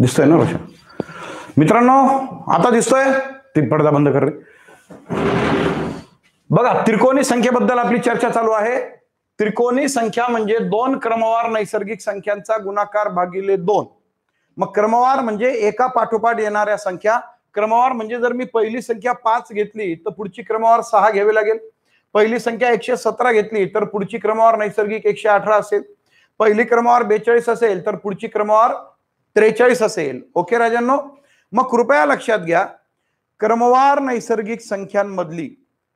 दिसतोय ना रोशन मित्रांनो आता दिसतोय ती पडदा बंद कर बघा त्रिकोणी संख्येबद्दल आपली चर्चा चालू आहे त्रिकोणी संख्या म्हणजे दोन क्रमवार नैसर्गिक संख्यांचा गुणाकार भागिले दोन मग क्रमवार म्हणजे एका पाठोपाठ येणाऱ्या संख्या क्रमवार म्हणजे जर मी पहिली संख्या पाच घेतली तर पुढची क्रमवार सहा घ्यावी लागेल पहिली संख्या एकशे सतरा घेतली तर पुढची क्रमवार नैसर्गिक एकशे अठरा असेल पहिली क्रमवार बेचाळीस असेल तर पुढची क्रमवार त्रेचाळीस असेल ओके राजांनो मग कृपया लक्षात घ्या क्रमवार नैसर्गिक संख्यांमधली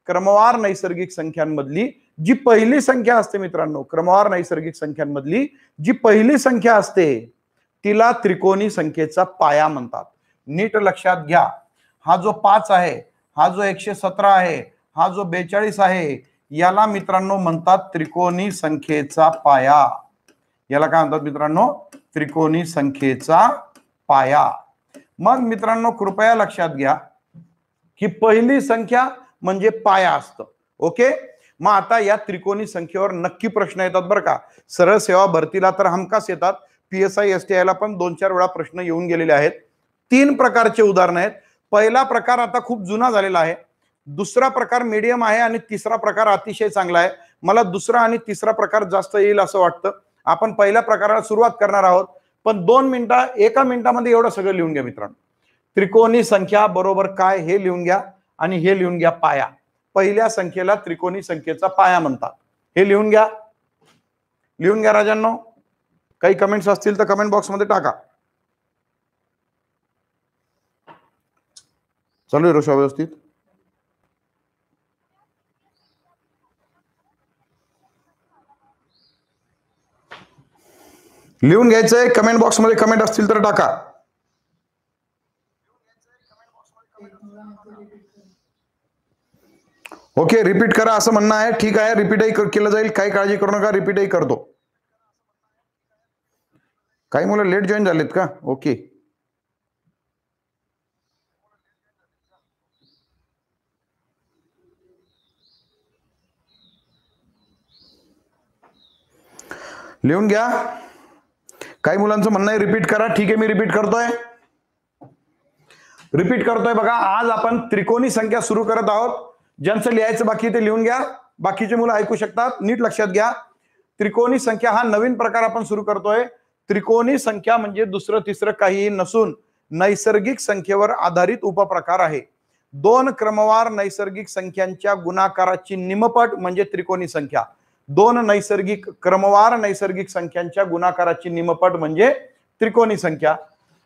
क्रमवार नैसर्गिक संख्यांमधली जी पहिली संख्या असते मित्रांनो क्रमवार नैसर्गिक संख्यांमधली जी पहिली संख्या असते तिला त्रिकोणी संख्येचा पाया म्हणतात नीट लक्षात घ्या हा जो पाच आहे हा जो एकशे सतरा आहे हा जो बेचाळीस आहे याला मित्रांनो म्हणतात त्रिकोणी संख्येचा पाया याला काय म्हणतात मित्रांनो त्रिकोणी संख्येचा पाया मग मित्रांनो कृपया लक्षात घ्या की पहिली संख्या म्हणजे पाया असत ओके मग आता या त्रिकोणी संख्येवर नक्की प्रश्न येतात बरं का सरळ सेवा भरतीला तर हमखास येतात P S I S T आयला पण दोन चार वेळा प्रश्न येऊन गेलेले आहेत तीन प्रकारचे उदाहरण आहेत पहिला प्रकार आता खूप जुना झालेला आहे दुसरा प्रकार मीडियम आहे आणि तिसरा प्रकार अतिशय चांगला आहे मला दुसरा आणि तिसरा प्रकार जास्त येईल असं वाटतं आपण पहिल्या प्रकाराला सुरुवात करणार आहोत पण दोन मिनिटा एका मिनिटामध्ये एवढं सगळं लिहून घ्या मित्रांनो त्रिकोणी संख्या बरोबर काय हे लिहून घ्या आणि हे लिहून घ्या पाया पहिल्या संख्येला त्रिकोणी संख्येचा पाया म्हणतात हे लिहून घ्या लिहून घ्या राजांनो काही कमेंट्स असतील तर कमेंट बॉक्स मध्ये टाका चालू आहे रोषा व्यवस्थित लिहून घ्यायचंय कमेंट बॉक्समध्ये कमेंट असतील तर टाका ओके रिपीट करा असं म्हणणं आहे ठीक आहे रिपीटही केलं जाईल काही काळजी करू नका रिपीटही करतो काही मुलं लेट जॉईन झालेत का ओके लिहून घ्या काही मुलांचं म्हणणं आहे रिपीट करा ठीक आहे मी रिपीट करतोय रिपीट करतोय बघा आज आपण त्रिकोणी संख्या सुरू करत आहोत ज्यांचं लिहायचं बाकी ते लिहून घ्या बाकीचे मुलं ऐकू शकतात नीट लक्षात घ्या त्रिकोणी संख्या हा नवीन प्रकार आपण सुरू करतोय त्रिकोणी संख्या म्हणजे दुसरं तिसरं काहीही नसून नैसर्गिक संख्येवर आधारित उपप्रकार आहे दोन क्रमवार नैसर्गिक संख्यांच्या गुणाकाराची निमपट म्हणजे त्रिकोणी संख्या दोन नैसर्गिक क्रमवार नैसर्गिक संख्यांच्या गुणाकाराची निमपट म्हणजे त्रिकोणी संख्या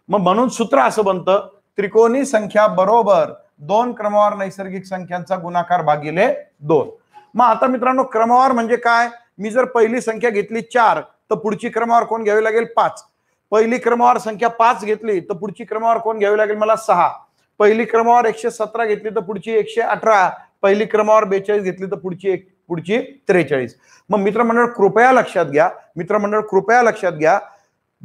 मग म्हणून सूत्र असं बनतं त्रिकोणी संख्या बरोबर दोन क्रमवार नैसर्गिक संख्यांचा गुणाकार भागिले दोन मग आता मित्रांनो क्रमवार म्हणजे काय मी जर पहिली संख्या घेतली चार तर पुढची क्रमवार कोण घ्यावी लागेल पाच पहिली क्रमवार संख्या पाच घेतली तर पुढची क्रमवार कोण घ्यावी लागेल मला सहा पहिली क्रमवार एकशे सतरा घेतली तर पुढची एकशे अठरा पहिली क्रमवार बेचाळीस घेतली तर पुढची एक पुढची त्रेचाळीस मग मित्रमंडळ कृपया लक्षात घ्या मित्रमंडळ कृपया लक्षात घ्या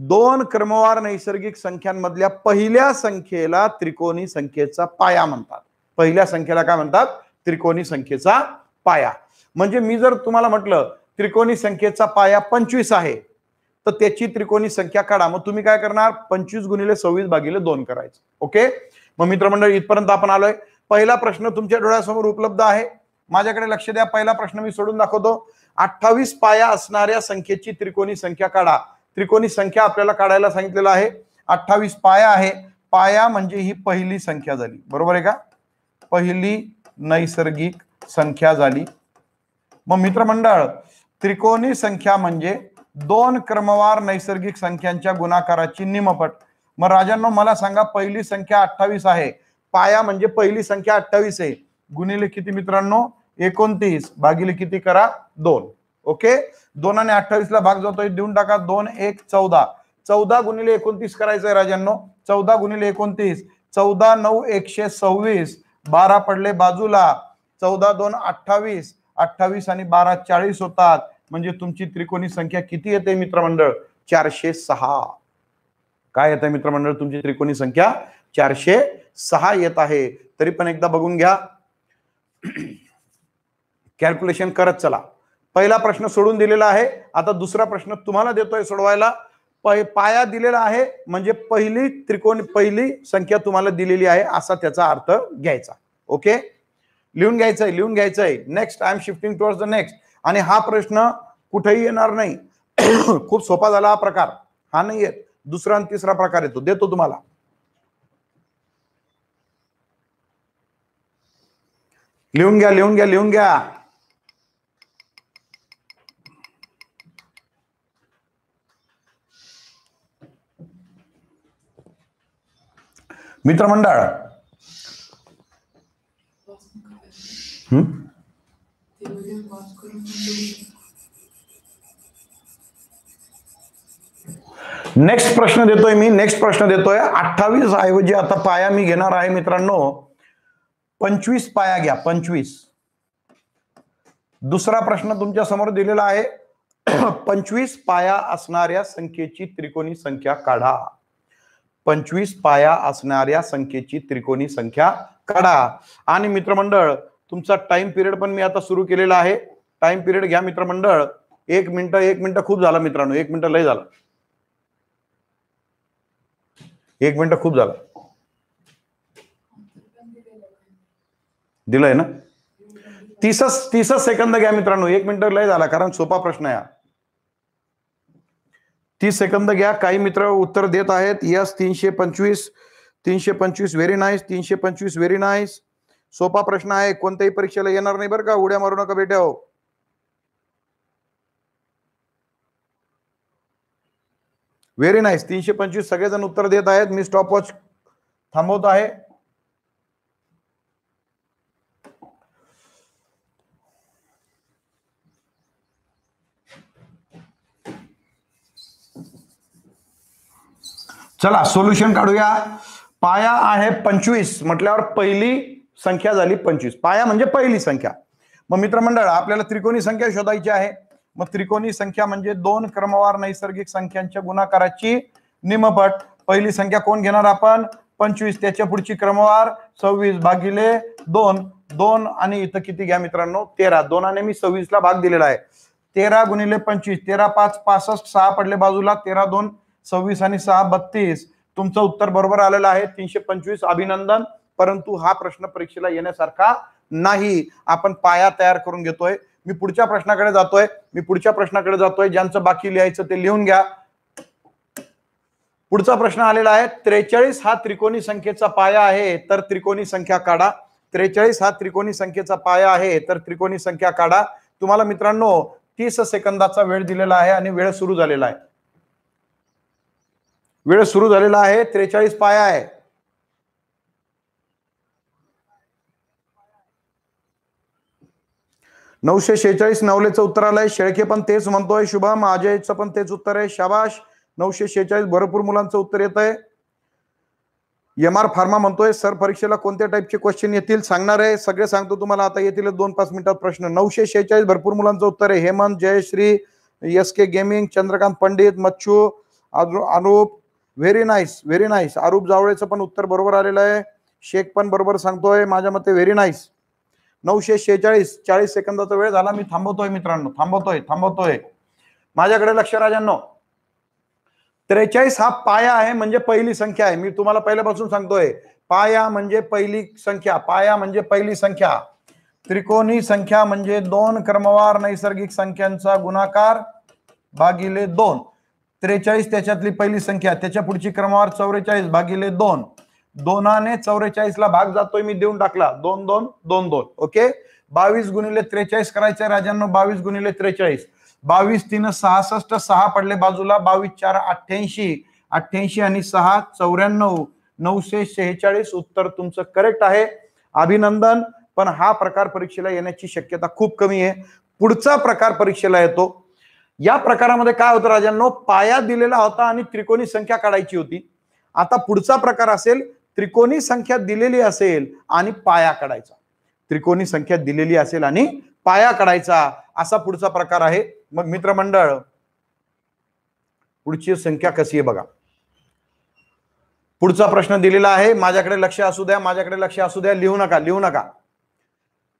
दोन क्रमवार नैसर्गिक संख्यांमधल्या पहिल्या संख्येला त्रिकोणी संख्येचा पाया म्हणतात पहिल्या संख्येला काय म्हणतात त्रिकोणी संख्येचा पाया म्हणजे मी जर तुम्हाला म्हटलं त्रिकोणी संख्येचा पाया पंचवीस आहे तर त्याची त्रिकोणी संख्या काढा मग तुम्ही काय करणार पंचवीस गुणिले सव्वीस भागिले दोन करायचं ओके मग मित्रमंडळ इथपर्यंत आपण आलोय पहिला प्रश्न तुमच्या डोळ्यासमोर उपलब्ध आहे माझ्याकडे लक्ष द्या पहिला प्रश्न मी सोडून दाखवतो अठ्ठावीस पाया असणाऱ्या संख्येची त्रिकोणी संख्या काढा त्रिकोणी संख्या आपल्याला काढायला सांगितलेलं आहे अठ्ठावीस पाया आहे पाया म्हणजे ही पहिली संख्या झाली बरोबर आहे का पहिली नैसर्गिक संख्या झाली मग मित्रमंडळ त्रिकोणी संख्या म्हणजे दोन क्रमवार नैसर्गिक संख्यांच्या गुणाकाराची निमपट मग राजांनो मला सांगा पहिली संख्या अठ्ठावीस आहे पाया म्हणजे पहिली संख्या अठ्ठावीस आहे गुणिले किती मित्रांनो एकोणतीस भागिले किती करा दोन ओके दोन आणि अठ्ठावीस ला भाग जातोय देऊन टाका दोन एक चौदा चौदा गुणिले एकोणतीस करायचंय राजांनो चौदा गुणिले एकोणतीस चौदा नऊ एकशे सव्वीस बारा पडले बाजूला चौदा दोन अठ्ठावीस अठ्ठावीस आणि बारा चाळीस होतात म्हणजे तुमची त्रिकोणी संख्या किती येते मित्रमंडळ चारशे सहा काय येत आहे मित्रमंडळ तुमची त्रिकोणी संख्या चारशे सहा येत आहे तरी पण एकदा बघून घ्या कॅल्क्युलेशन करत चला पहिला प्रश्न सोडून दिलेला आहे आता दुसरा प्रश्न तुम्हाला देतोय सोडवायला पाया दिलेला आहे म्हणजे पहिली त्रिकोण पहिली संख्या तुम्हाला दिलेली आहे असा त्याचा अर्थ घ्यायचा ओके लिहून घ्यायचंय लिहून घ्यायचंय next I am shifting towards the next आणि हा प्रश्न कुठेही येणार नाही खूप सोपा झाला हा प्रकार हा नाही येत दुसरा आणि तिसरा प्रकार येतो देतो तुम्हाला लिहून घ्या लिहून घ्या लिहून घ्या मित्रमंडळ नेक्स्ट प्रश्न देतोय मी नेक्स्ट प्रश्न देतोय अठ्ठावीस ऐवजी आता पाया मी घेणार आहे मित्रांनो पंचवीस पाया घ्या पंचवीस दुसरा प्रश्न तुमच्या समोर दिलेला आहे पंचवीस पाया असणाऱ्या संख्येची त्रिकोणी संख्या काढा पंचवीस पाया असणाऱ्या संख्येची त्रिकोणी संख्या काढा आणि मित्रमंडळ तुमचा टाइम पिरियड पण मी आता सुरू केलेला आहे टाइम पिरियड घ्या मित्रमंडळ एक मिनिट एक मिनिट खूप झालं मित्रांनो एक मिनिट लय झाला एक मिनिट खूप झाला दिलंय ना तीसच तीसच सेकंद घ्या मित्रांनो एक मिनिट लय झाला कारण सोपा प्रश्न आहे तीस सेकंद घ्या काही मित्र उत्तर देत आहेत यस तीनशे पंचवीस तीनशे पंचवीस व्हेरी नाईस तीनशे पंचवीस व्हेरी नाईस सोपा प्रश्न आहे कोणत्याही परीक्षेला येणार नाही बरं का उड्या मारू नका बेट्या हो व्हेरी नाईस तीनशे पंचवीस सगळेजण उत्तर देत आहेत मी स्टॉपवॉच थांबवत आहे चला सोल्युशन काढूया पाया आहे पंचवीस म्हटल्यावर पहिली संख्या झाली पंचवीस पाया म्हणजे पहिली संख्या मग मित्रमंडळ आपल्याला त्रिकोणी संख्या शोधायची आहे मग त्रिकोणी संख्या म्हणजे दोन क्रमवार नैसर्गिक संख्यांच्या गुणाकाराची निमपट पहिली संख्या कोण घेणार आपण पंचवीस त्याच्या पुढची क्रमवार सव्वीस भागिले दोन दोन आणि इथं किती घ्या मित्रांनो तेरा दोनाने मी सव्वीसला भाग दिलेला आहे तेरा गुणिले पंचवीस तेरा पाच पासष्ट सहा पडले बाजूला तेरा दोन सव्वीस आणि सहा बत्तीस तुमचं उत्तर बरोबर आलेलं आहे तीनशे पंचवीस अभिनंदन परंतु हा प्रश्न परीक्षेला येण्यासारखा नाही आपण पाया तयार करून घेतोय मी पुढच्या प्रश्नाकडे जातोय मी पुढच्या प्रश्नाकडे जातोय ज्यांचं बाकी लिहायचं ते लिहून घ्या पुढचा प्रश्न आलेला आहे त्रेचाळीस हा त्रिकोणी संख्येचा पाया आहे तर त्रिकोणी संख्या काढा त्रेचाळीस हा त्रिकोणी संख्येचा पाया आहे तर त्रिकोणी संख्या काढा तुम्हाला मित्रांनो तीस सेकंदाचा वेळ दिलेला आहे आणि वेळ सुरू झालेला आहे वेळ सुरू झालेला आहे त्रेचाळीस पाया आहे नऊशे शेहेचाळीस नवलेचं उत्तर आलंय शेळके पण तेच म्हणतोय शुभम अजयचं पण तेच उत्तर आहे शाबाश नऊशे शेहेचाळीस भरपूर मुलांचं उत्तर येत आहे एम आर फार्मा म्हणतोय सर परीक्षेला कोणत्या टाईपचे क्वेश्चन येतील सांगणार आहे सगळे सांगतो तुम्हाला आता येतील दोन पाच मिनिटात प्रश्न नऊशे शेहेचाळीस भरपूर मुलांचं उत्तर आहे Hemant Jayashree S K gaming Chandrakant Pandit Machhu Anup very nice very nice Aarup जावळेचं पण उत्तर बरोबर आलेलं आहे शेख पण बरोबर सांगतोय माझ्या मते व्हेरी नाईस नऊशे शेहेचाळीस चाळीस सेकंदाचा वेळ झाला मी थांबवतोय मित्रांनो थांबवतोय थांबवतोय माझ्याकडे लक्ष राजांनो त्रेचाळीस हा पाया आहे म्हणजे पहिली संख्या आहे मी तुम्हाला पहिल्यापासून सांगतोय पाया म्हणजे पहिली संख्या पाया म्हणजे पहिली संख्या त्रिकोणी संख्या म्हणजे दोन क्रमवार नैसर्गिक संख्यांचा गुणाकार भागिले दोन त्रेचाळीस त्याच्यातली पहिली संख्या त्याच्या पुढची क्रमावर चौवेचाळीस भागिले दोन दोनाने चौवेचाळीस ला भाग जातोय मी देऊन टाकला दोन दोन दोन दोन ओके बावीस गुणिले त्रेचाळीस करायचे राजांनो बावीस गुणिले त्रेचाळीस बावीस तीन सहासष्ट सहा पडले बाजूला बावीस चार अठ्ठ्याऐंशी अठ्ठ्याऐंशी आणि सहा चौऱ्याण्णव नऊशे शेहेचाळीस उत्तर तुमचं करेक्ट आहे अभिनंदन पण हा प्रकार परीक्षेला येण्याची शक्यता खूप कमी आहे पुढचा प्रकार परीक्षेला येतो या प्रकारामध्ये काय होतं राजांनो पाया दिलेला होता आणि त्रिकोणी संख्या काढायची होती आता पुढचा प्रकार असेल त्रिकोणी संख्या दिलेली असेल आणि पाया काढायचा त्रिकोणी संख्या दिलेली असेल आणि पाया काढायचा असा पुढचा प्रकार आहे मग मित्रमंडळ पुढची संख्या कशी आहे बघा पुढचा प्रश्न दिलेला आहे माझ्याकडे लक्ष असू द्या माझ्याकडे लक्ष असू द्या लिहू नका लिहू नका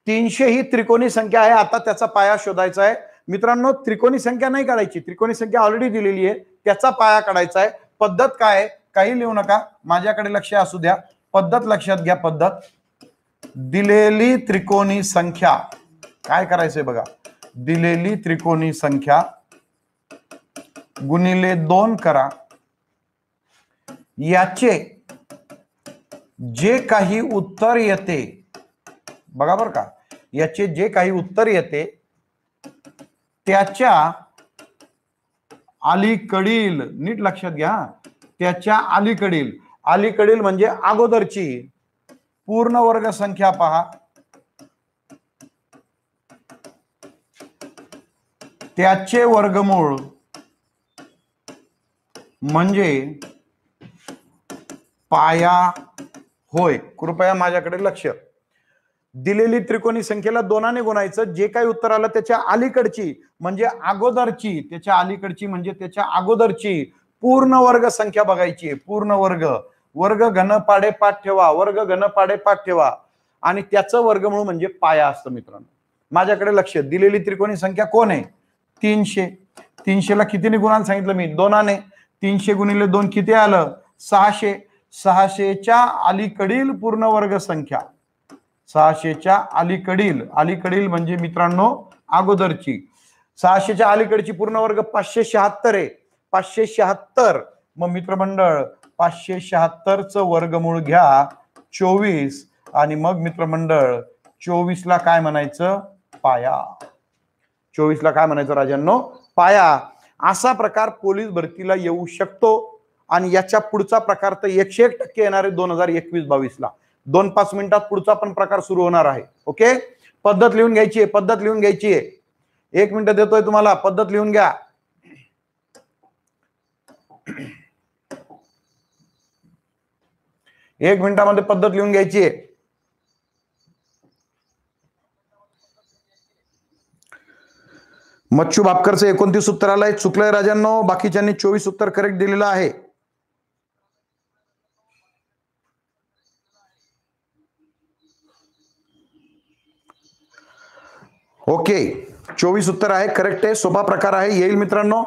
तीनशे ही त्रिकोणी संख्या आहे आता त्याचा पाया शोधायचा आहे मित्रांनो त्रिकोणी संख्या नाही काढायची त्रिकोणी संख्या ऑलरेडी दिलेली आहे त्याचा पाया काढायचा आहे पद्धत काय काही लिहू नका माझ्याकडे लक्ष असू द्या पद्धत लक्षात घ्या पद्धत दिलेली त्रिकोणी संख्या काय करायचंय बघा दिलेली त्रिकोणी संख्या गुणिले दोन करा याचे जे काही उत्तर येते बघा बर का याचे जे काही उत्तर येते त्याच्या अलीकडील नीट लक्षात घ्या त्याच्या अलीकडील अलीकडील म्हणजे अगोदरची पूर्ण वर्ग संख्या पहा त्याचे वर्गमूळ म्हणजे पाया होय कृपया माझ्याकडे लक्ष दिलेली त्रिकोणी संख्येला दोनाने गुणायचं जे काही उत्तर आलं त्याच्या अलीकडची म्हणजे अगोदरची त्याच्या अलीकडची म्हणजे त्याच्या अगोदरची पूर्ण वर्ग संख्या बघायची पूर्ण वर्ग वर्ग घनपाडे पाठ ठेवा वर्ग घनपाडे पाठ ठेवा आणि त्याचं वर्ग म्हणून म्हणजे पाया असतं मित्रांनो माझ्याकडे लक्ष दिलेली त्रिकोणी संख्या कोण आहे तीनशे तीनशेला कितीने गुणांना सांगितलं मी दोनाने तीनशे गुणिले दोन किती आलं सहाशे सहाशेच्या अलीकडील पूर्ण वर्ग संख्या सहाशेच्या अलीकडील अलीकडील म्हणजे मित्रांनो अगोदरची सहाशेच्या अलीकडची पूर्ण वर्ग पाचशे शहात्तर आहे पाचशे शहात्तर मग मित्रमंडळ पाचशे शहात्तरचं वर्गमूळ घ्या चोवीस आणि मग मित्रमंडळ चोवीसला काय म्हणायचं पाया चोवीसला काय म्हणायचं राजांनो पाया असा प्रकार पोलीस भरतीला येऊ शकतो आणि याच्या पुढचा प्रकार तर एकशे एक टक्के येणार आहे दोन हजार एकवीस बावीसला दोन पाच मिनिटात पुढचा पण प्रकार सुरू होणार आहे ओके पद्धत लिहून घ्यायची आहे पद्धत लिहून घ्यायची आहे एक मिनिट देतोय तुम्हाला पद्धत लिहून घ्या एक मिनिटामध्ये पद्धत लिहून घ्यायची आहे मच्छू बापकरचं एकोणतीस उत्तर आलंय चुकलंय राजांनो बाकीच्यांनी चोवीस उत्तर करेक्ट दिलेलं आहे ओके चोवीस उत्तर आहे करेक्ट आहे सोपा प्रकार आहे येईल मित्रांनो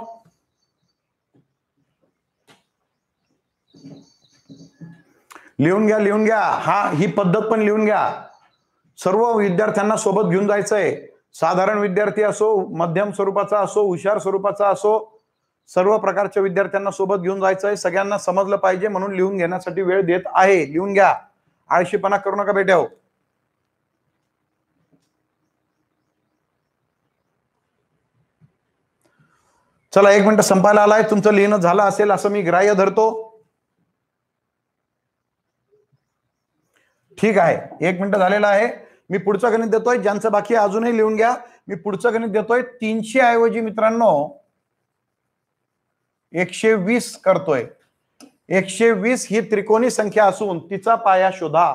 लिहून घ्या लिहून घ्या हा ही पद्धत पण लिहून घ्या सर्व विद्यार्थ्यांना सोबत घेऊन जायचंय साधारण विद्यार्थी असो मध्यम स्वरूपाचा असो हुशार स्वरूपाचा असो सर्व प्रकारच्या विद्यार्थ्यांना सोबत घेऊन जायचंय सगळ्यांना समजलं पाहिजे म्हणून लिहून घेण्यासाठी वेळ देत आहे लिहून घ्या आळशीपणा करू नका हो चला एक मिनिट संपायला आलाय तुमचं लिहिणं झालं असेल असं मी ग्राह्य धरतो ठीक आहे एक मिनिट झालेलं आहे मी पुढचं गणित देतोय ज्यांचं बाकी अजूनही लिहून घ्या मी पुढचं गणित देतोय तीनशे ऐवजी मित्रांनो एकशे वीस करतोय एकशे वीस ही त्रिकोणी संख्या असून तिचा पाया शोधा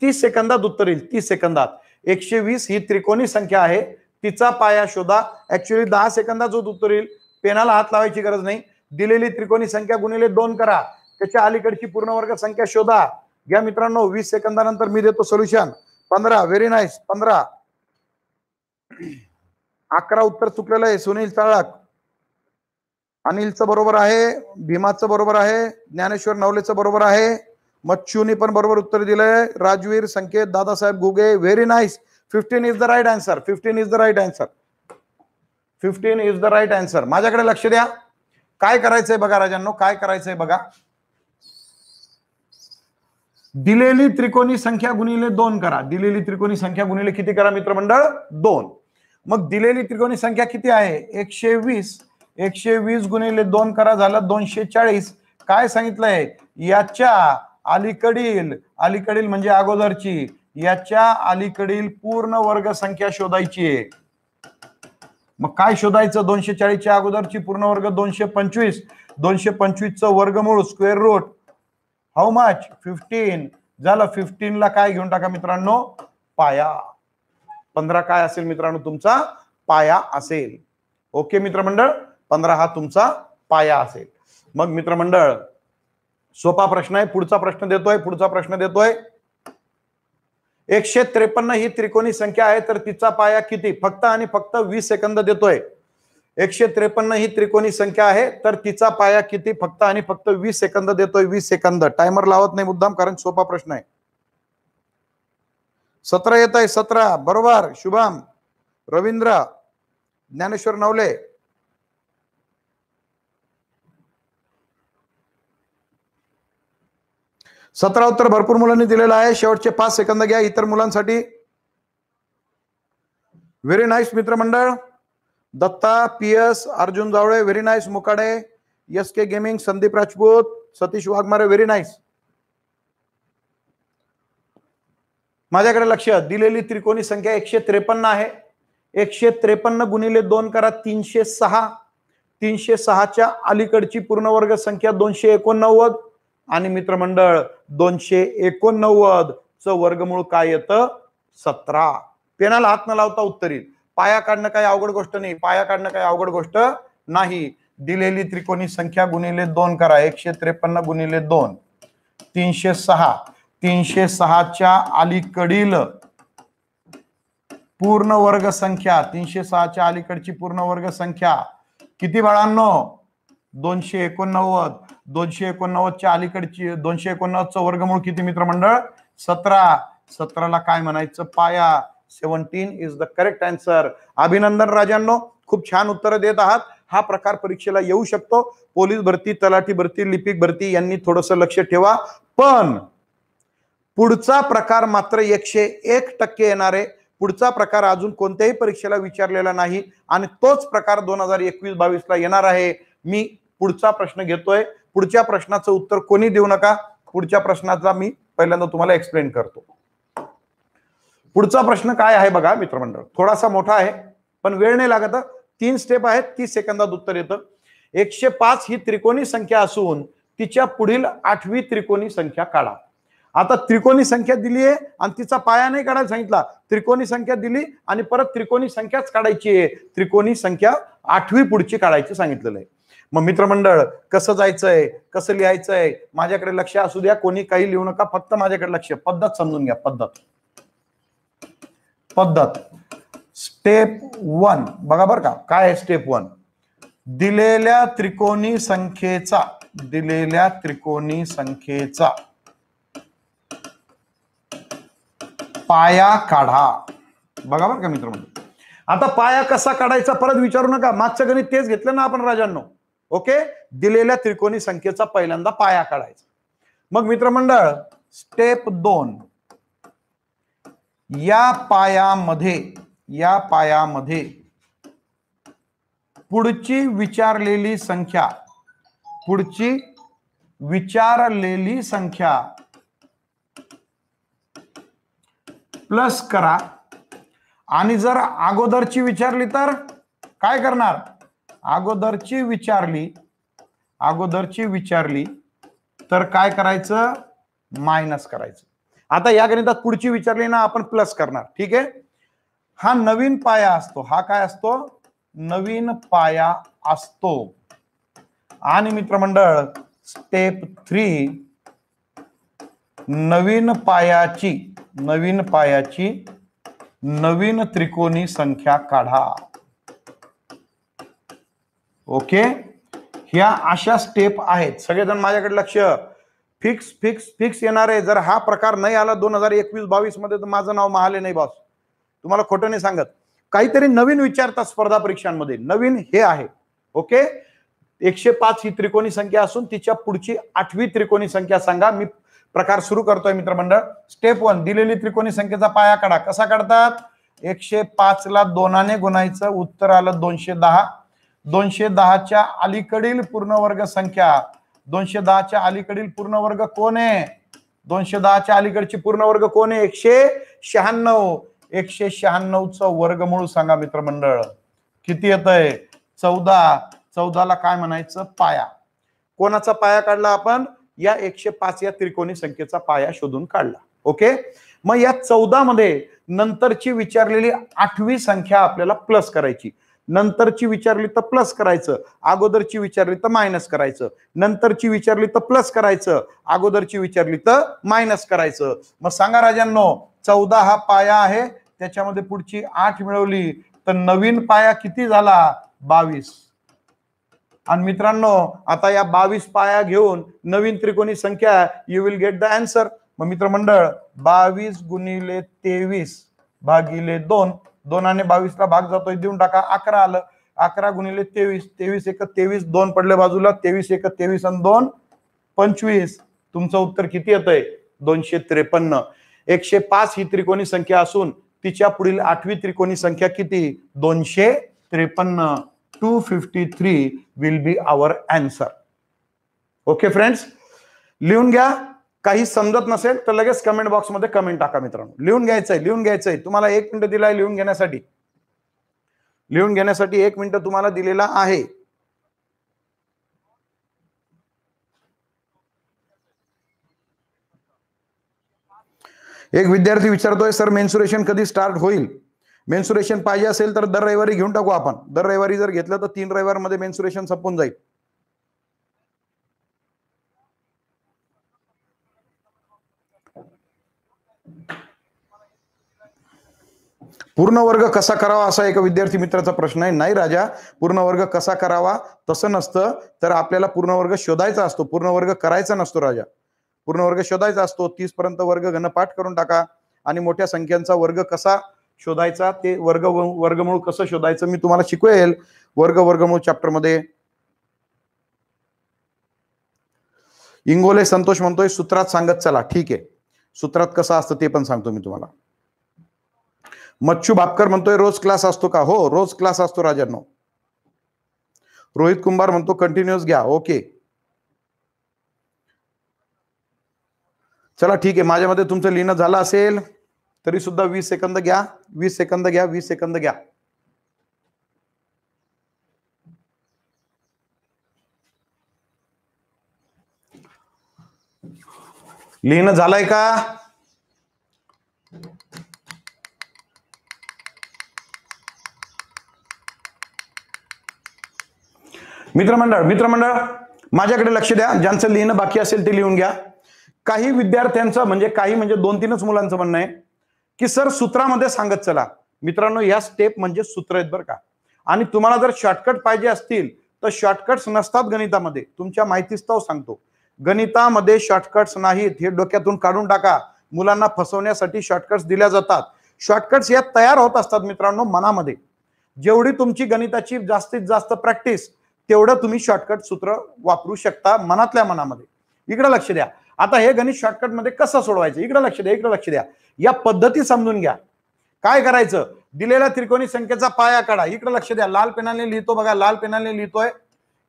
तीस सेकंदात उत्तर येईल तीस सेकंदात एकशे वीस ही त्रिकोणी संख्या आहे तिचा पाया शोधा ऍक्च्युली दहा सेकंदाच होत उत्तर येईल पेनाला हात लावायची गरज नाही दिलेली त्रिकोणी संख्या गुणिले दोन करा त्याच्या अलीकडची पूर्ण वर्ग संख्या शोधा घ्या मित्रांनो वीस सेकंदानंतर मी देतो सोल्युशन पंधरा व्हेरी नाईस पंधरा अकरा उत्तर चुकलेलं आहे सुनील चाळक अनिलचं बरोबर आहे भीमाचं बरोबर आहे ज्ञानेश्वर नवलेचं बरोबर आहे मच्छूनी पण बरोबर उत्तर दिलंय Rajveer Sanket Dadasaheb Ghuge very nice fifteen is the right answer fifteen is the right answer fifteen is the right answer माझ्याकडे लक्ष द्या काय करायचंय बघा राजांनो काय करायचंय बघा दिलेली त्रिकोणी संख्या गुणिले दोन करा दिलेली त्रिकोणी संख्या गुणिले किती करा मित्रमंडळ दोन मग दिलेली त्रिकोणी संख्या किती आहे एकशे वीस एकशे वीस गुणिले दोन करा झालं दोनशे चाळीस काय सांगितलंय याच्या अलीकडील अलीकडील म्हणजे अगोदरची याच्या अलीकडील पूर्ण वर्ग संख्या शोधायची आहे मग काय शोधायचं दोनशे चाळीसच्या अगोदरची पूर्ण वर्ग दोनशे पंचवीस दोनशे पंचवीस च वर्गमूळ square root how much fifteen झालं फिफ्टीन ला काय घेऊन टाका मित्रांनो पाया पंधरा काय असेल मित्रांनो तुमचा पाया असेल ओके मित्रमंडळ पंधरा हा तुमचा पाया असेल मग मित्रमंडळ सोपा प्रश्न आहे पुढचा प्रश्न देतोय पुढचा प्रश्न देतोय एकशे त्रेपन्न ही त्रिकोणी संख्या आहे तर तिचा पाया किती फक्त आणि फक्त वीस सेकंद देतोय एकशे त्रेपन्न ही त्रिकोणी संख्या आहे तर तिचा पाया किती फक्त आणि फक्त वीस सेकंद देतोय वीस सेकंद टायमर लावत नाही मुद्दाम कारण सोपा प्रश्न आहे सतरा येत आहे सतरा बरोबर शुभम रवींद्र ज्ञानेश्वर नवले सतरा उत्तर भरपूर मुलांनी दिलेलं आहे शेवटचे पाच सेकंद घ्या इतर मुलांसाठी व्हेरी नाईस मित्रमंडळ Datta P S Arjun Jawale very nice Mukade S K gaming Sandeep Rajput Satish Waghmare very nice माझ्याकडे लक्ष दिलेली त्रिकोणी संख्या एकशे त्रेपन्न आहे एकशे त्रेपन्न गुणिले दोन करा तीनशे सहा तीनशे सहाच्या अलीकडची पूर्णवर्ग संख्या दोनशे एकोणनव्वद आणि मित्रमंडळ दोनशे एकोणनव्वदचं वर्गमूळ काय येतं सतरा पेनाला हात न लावता उत्तरी पाया काढणं काही अवघड गोष्ट नाही पाया काढणं काही अवघड गोष्ट नाही दिलेली त्रिकोणी संख्या गुणिले दोन करा एकशे त्रेपन्न गुणिले दोन तीनशे सहा तीनशे सहाच्या अलीकडील पूर्ण वर्ग संख्या तीनशे सहाच्या अलीकडची पूर्ण वर्ग संख्या किती बाळांनो दोनशे एकोणनव्वद दोनशे एकोणनव्वदच्या अलीकडची दोनशे एकोणनव्वदचं वर्गमूळ किती मित्रमंडळ सतरा सतराला काय म्हणायचं पाया seventeen is the correct answer अभिनंदन राजांनो खूप छान उत्तर देत आहात हा प्रकार परीक्षेला येऊ शकतो पोलीस भरती तलाठी भरती लिपिक भरती यांनी थोडस लक्ष ठेवा पण पुढचा प्रकार मात्र एकशे एक टक्के येणार आहे पुढचा प्रकार अजून कोणत्याही परीक्षेला विचारलेला नाही आणि तोच प्रकार दोन हजार एकवीस बावीसला येणार आहे मी पुढचा प्रश्न घेतोय पुढच्या प्रश्नाचं उत्तर कोणी देऊ नका पुढच्या प्रश्नाचा मी पहिल्यांदा तुम्हाला एक्सप्लेन करतो पुढचा प्रश्न काय आहे बघा मित्रमंडळ थोडासा मोठा आहे पण वेळ नाही लागत तीन स्टेप आहेत तीस सेकंदात उत्तर येतं एकशे पाच ही त्रिकोणी संख्या असून तिच्या पुढील आठवी त्रिकोणी संख्या काढा आता त्रिकोणी संख्या दिली आहे आणि तिचा पाया नाही काढायला सांगितला त्रिकोणी संख्या दिली आणि परत त्रिकोणी संख्याच काढायची आहे त्रिकोणी संख्या आठवी पुढची काढायची सांगितलेलं आहे मग मित्रमंडळ कसं जायचंय कसं लिहायचंय माझ्याकडे लक्ष असू द्या कोणी काही लिहू नका फक्त माझ्याकडे लक्ष पद्धत समजून घ्या पद्धत पद्धत स्टेप वन बघा बरं का काय स्टेप वन दिलेल्या त्रिकोणी संख्येचा दिलेल्या त्रिकोणी संख्येचा पाया काढा बघा बरं का मित्र आता पाया कसा काढायचा परत विचारू नका मागचं गणित तेच घेतलं ना आपण राजांनो ओके दिलेल्या त्रिकोणी संख्येचा पहिल्यांदा पाया काढायचा मग मित्रमंडळ स्टेप दोन या पायामध्ये या पायामध्ये पुढची विचारलेली संख्या पुढची विचारलेली संख्या प्लस करा आणि जर अगोदरची विचारली तर काय करणार अगोदरची विचारली अगोदरची विचारली तर काय करायचं मायनस करायचं आता या गणितात पुढची विचारली ना आपण प्लस करणार ठीक आहे हा नवीन पाया असतो हा काय असतो नवीन पाया असतो आणि मित्रमंडळ स्टेप थ्री नवीन पायाची नवीन पायाची नवीन त्रिकोणी संख्या काढा ओके ह्या अशा स्टेप आहेत सगळेजण माझ्याकडे लक्ष फिक्स फिक्स फिक्स येणार आहे जर हा प्रकार नाही आला दोन हजार एकवीस बावीस मध्ये तर माझं नाव महाले नाही बॉस तुम्हाला खोटं नाही सांगत काहीतरी नवीन विचारतात स्पर्धा परीक्षांमध्ये नवीन हे आहे ओके एकशे पाच ही त्रिकोणी संख्या असून तिच्या पुढची आठवी त्रिकोणी संख्या सांगा मी प्रकार सुरू करतोय मित्रमंडळ स्टेप वन दिलेली त्रिकोणी संख्येचा पाया काढा कसा काढतात एकशे पाच ला दोनाने गुणायचं उत्तर आलं दोनशे दहा दोनशे दहाच्या अलीकडील वर्ग संख्या दोनशे दहाच्या अलीकडील वर्ग कोण आहे दोनशे दहाच्या अलीकडची वर्ग कोण आहे एकशे शहाण्णव एकशे वर्ग वर्गमूळ सांगा मित्रमंडळ किती येत आहे चौदा चौदाला काय म्हणायचं पाया कोणाचा पाया काढला आपण या एकशे पाच या त्रिकोणी संख्येचा पाया शोधून काढला ओके मग या चौदा मध्ये नंतरची विचारलेली आठवी संख्या आपल्याला प्लस करायची नंतरची विचारली तर प्लस करायचं अगोदरची विचारली तर मायनस करायचं नंतरची विचारली तर प्लस करायचं अगोदरची विचारली तर मायनस करायचं मग सांगा राजांनो चौदा हा पाया आहे त्याच्यामध्ये पुढची आठ मिळवली तर नवीन पाया किती झाला बावीस आणि मित्रांनो आता या बावीस पाया घेऊन नवीन त्रिकोणी संख्या you will get the answer मग मित्रमंडळ बावीस गुणिले तेवीस भागिले दोन दोन बावीस बावीसला भाग जातोय देऊन टाका अकरा आलं अकरा गुणिले तेवीस तेवीस एक तेवीस दोन पडले बाजूला तेवीस एक तेवीस आणि दोन पंचवीस तुमचं उत्तर किती येतंय दोनशे त्रेपन्न एकशे पाच ही त्रिकोणी संख्या असून तिच्या पुढील आठवी त्रिकोणी संख्या किती दोनशे त्रेपन्न two fifty three will be our answer okay friends लिहून घ्या काही समजत नसेल तर लगेच कमेंट बॉक्समध्ये कमेंट टाका मित्रांनो लिहून घ्यायचंय लिहून घ्यायचंय तुम्हाला एक मिनिट दिलाय लिहून घेण्यासाठी लिहून घेण्यासाठी एक मिनिट तुम्हाला दिलेला आहे एक विद्यार्थी विचारतोय सर मेन्सुरेशन कधी स्टार्ट होईल मेन्सुरेशन पाहिजे असेल तर दर रविवारी घेऊन टाकू आपण दर रविवारी जर घेतलं तर तीन रविवारमध्ये मेन्सुरेशन संपून जाईल पूर्ण वर्ग कसा करावा असा एका विद्यार्थी मित्राचा प्रश्न आहे नाही राजा पूर्ण वर्ग कसा करावा तसं नसतं तर आपल्याला पूर्ण वर्ग शोधायचा असतो पूर्ण वर्ग करायचा नसतो राजा पूर्ण वर्ग शोधायचा असतो तीस पर्यंत वर्ग घनपाठ करून टाका आणि मोठ्या संख्यांचा वर्ग कसा शोधायचा ते वर्ग वर्गमूळ कसं शोधायचं मी तुम्हाला शिकवेल वर्ग वर्गमूळ चॅप्टर मध्ये इंगोले संतोष म्हणतोय सूत्रात सांगत चला ठीक आहे सूत्रात कसं असतं ते पण सांगतो मी तुम्हाला मच्छू भापकर म्हणतोय रोज क्लास असतो का हो रोज क्लास असतो राजांनो रोहित कुंभार म्हणतो कंटिन्युअस घ्या ओके चला ठीक आहे माझ्यामध्ये तुमचं लिहिणं झालं असेल तरी सुद्धा वीस सेकंद घ्या वीस सेकंद घ्या वीस सेकंद घ्या लिहिणं झालंय का मित्रमंडळ मित्रमंडळ माझ्याकडे लक्ष द्या ज्यांचं लिहिणं बाकी असेल ते लिहून घ्या काही विद्यार्थ्यांचं म्हणजे काही म्हणजे दोन तीनच मुलांचं म्हणणं आहे की सर सूत्रामध्ये सांगत चला मित्रांनो या स्टेप म्हणजे सूत्र आहेत बरं का आणि तुम्हाला जर शॉर्टकट पाहिजे असतील तर शॉर्टकट्स नसतात गणितामध्ये तुमच्या माहितीस्तव सांगतो गणितामध्ये शॉर्टकट्स नाहीत हे डोक्यातून काढून टाका मुलांना फसवण्यासाठी शॉर्टकट्स दिल्या जातात शॉर्टकट्स या तयार होत असतात मित्रांनो मनामध्ये जेवढी तुमची गणिताची जास्तीत जास्त प्रॅक्टिस तेवढं तुम्ही शॉर्टकट सूत्र वापरू शकता मनातल्या मनामध्ये इकडं लक्ष द्या आता हे गणित शॉर्टकट मध्ये कसं सोडवायचं इकडं लक्ष द्या इकडं लक्ष द्या या पद्धती समजून घ्या काय करायचं दिलेल्या त्रिकोणी संख्येचा पाया काढा इकडे लक्ष द्या लाल पेनाने लिहितो बघा लाल पेनाने लिहितोय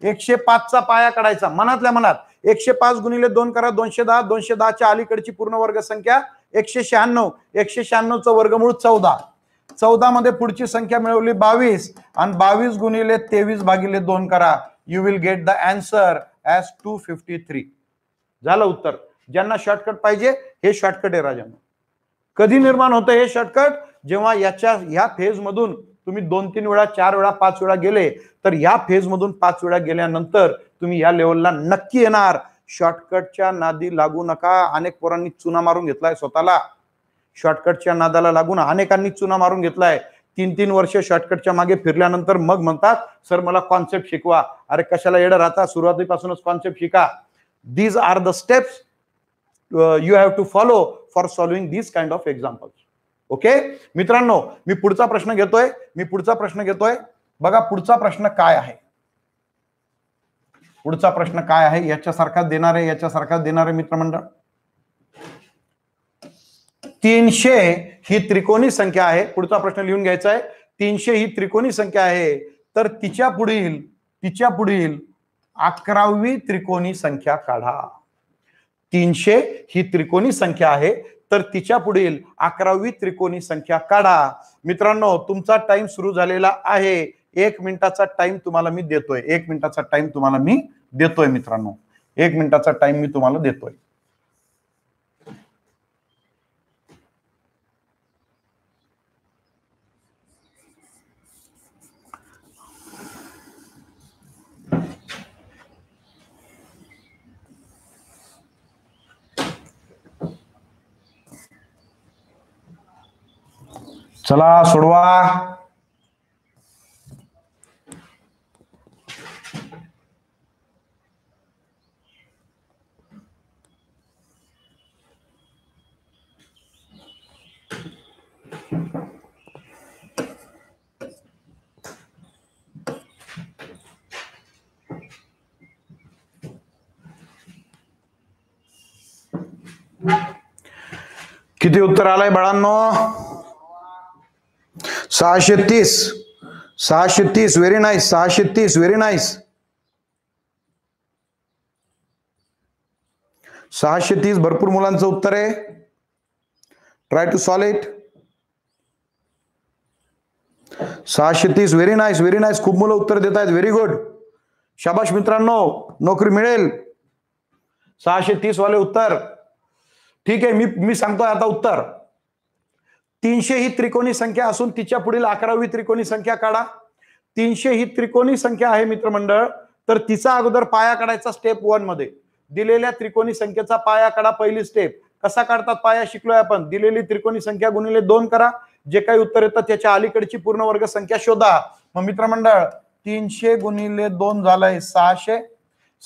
एकशे पाचचा पाया काढायचा मनातल्या मनात एकशे पाच गुणिले दोन करा दोनशे दहा दोनशे दहाच्या अलीकडची पूर्ण वर्ग संख्या एकशे शहाण्णव एकशे शहाण्णवचं वर्गमूळ चौदा चौदा मध्ये पुढची संख्या मिळवली बावीस आणि बावीस गुणिले तेवीस भागिले दोन करा you will get the answer as two fifty three झालं उत्तर ज्यांना शॉर्टकट पाहिजे हे शॉर्टकट आहे राजा कधी निर्माण होतं हे शॉर्टकट जेव्हा याच्या ह्या फेज मधून तुम्ही दोन तीन वेळा चार वेळा पाच वेळा गेले तर या फेज मधून पाच वेळा गेल्यानंतर तुम्ही या लेवलला नक्की येणार शॉर्टकटच्या नादी लागू नका अनेक पोरांनी चुना मारून घेतलाय स्वतःला शॉर्टकटच्या नादाला लागून अनेकांनी चुना मारून घेतलाय तीन तीन वर्ष शॉर्टकटच्या मागे फिरल्यानंतर मग म्हणतात सर मला कॉन्सेप्ट शिकवा अरे कशाला येडं राहता सुरुवातीपासूनच कॉन्सेप्ट शिका these are the steps you have to follow for solving these kind of examples okay मित्रांनो मी पुढचा प्रश्न घेतोय मी पुढचा प्रश्न घेतोय बघा पुढचा प्रश्न काय आहे पुढचा प्रश्न काय आहे याच्यासारखा देणार आहे याच्यासारखा देणार आहे मित्रमंडळ तीनशे ही त्रिकोणी संख्या आहे पुढचा प्रश्न लिहून घ्यायचा आहे तीनशे ही त्रिकोणी संख्या आहे तर तिच्या पुढील तिच्या पुढील अकरावी त्रिकोणी संख्या काढा तीनशे ही त्रिकोणी संख्या आहे तर तिच्या पुढील अकरावी त्रिकोणी संख्या काढा मित्रांनो तुमचा टाइम सुरू झालेला आहे एक मिनिटाचा टाइम तुम्हाला मी देतोय एक मिनिटाचा टाइम तुम्हाला मी देतोय मित्रांनो एक मिनिटाचा टाइम मी तुम्हाला देतोय चला सोडवा किती उत्तर आलंय बाळांनो सहाशे तीस सहाशे तीस व्हेरी नाईस सहाशे तीस व्हेरी नाईस सहाशे तीस भरपूर मुलांचं उत्तर आहे ट्राय टू सॉल इट सहाशे तीस व्हेरी नाईस व्हेरी नाईस खूप मुलं उत्तर देत आहेत व्हेरी गुड शाबाश मित्रांनो नोकरी मिळेल सहाशे तीस वाले उत्तर ठीक आहे मी मी सांगतोय आता उत्तर तीनशे ही त्रिकोणी संख्या असून तिच्या पुढील अकरावी त्रिकोणी संख्या काढा तीनशे ही त्रिकोणी संख्या आहे मित्रमंडळ तर तिचा अगोदर पाया काढायचा स्टेप वन मध्ये दिलेल्या त्रिकोणी संख्येचा पाया काढा पहिली स्टेप कसा काढतात पाया शिकलोय आपण दिलेली त्रिकोणी संख्या गुणिले दोन करा जे काही उत्तर येतात त्याच्या अलीकडची पूर्ण वर्ग संख्या शोधा मग मित्रमंडळ तीनशे गुणिले दोन झालंय सहाशे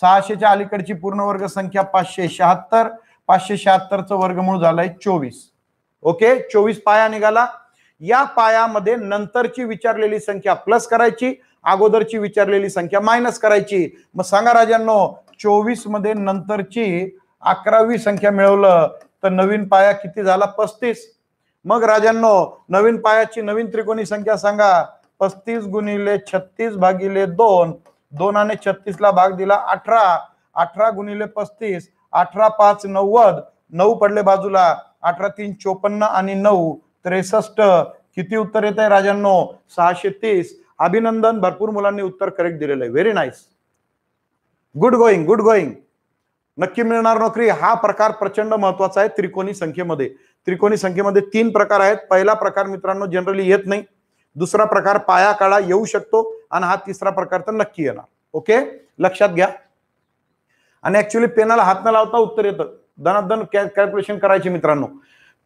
सहाशेच्या अलीकडची पूर्ण वर्ग संख्या पाचशे शहात्तर पाचशे शहात्तरचं वर्गमूळ झालंय चोवीस ओके चोवीस पाया निघाला या पायामध्ये नंतरची विचारलेली संख्या प्लस करायची अगोदरची विचारलेली संख्या मायनस करायची मग सांगा राजांनो चोवीस मध्ये नंतरची अकरावी संख्या मिळवलं तर नवीन पाया किती झाला पस्तीस मग राजांनो नवीन पायाची नवीन त्रिकोणी संख्या सांगा पस्तीस गुणिले छत्तीस भागिले दोन दोनाने छत्तीस ला भाग दिला अठरा अठरा गुणिले पस्तीस अठरा पाच नव्वद नऊ पडले बाजूला अठरा तीन चोपन्न आणि नऊ त्रेसष्ट किती उत्तर येत आहे राजांनो सहाशे तीस अभिनंदन भरपूर मुलांनी उत्तर करेक्ट दिलेलं आहे very nice good going good going नक्की मिळणार नोकरी हा प्रकार प्रचंड महत्वाचा आहे त्रिकोणी संख्येमध्ये त्रिकोणी संख्येमध्ये तीन प्रकार आहेत पहिला प्रकार मित्रांनो जनरली येत नाही दुसरा प्रकार पाया काळा येऊ शकतो आणि हा तिसरा प्रकार तर नक्की येणार ओके लक्षात घ्या आणि ऍक्च्युली पेनाला हात न लावता उत्तर येतं धन कॅल्क्युलेशन करायचे मित्रांनो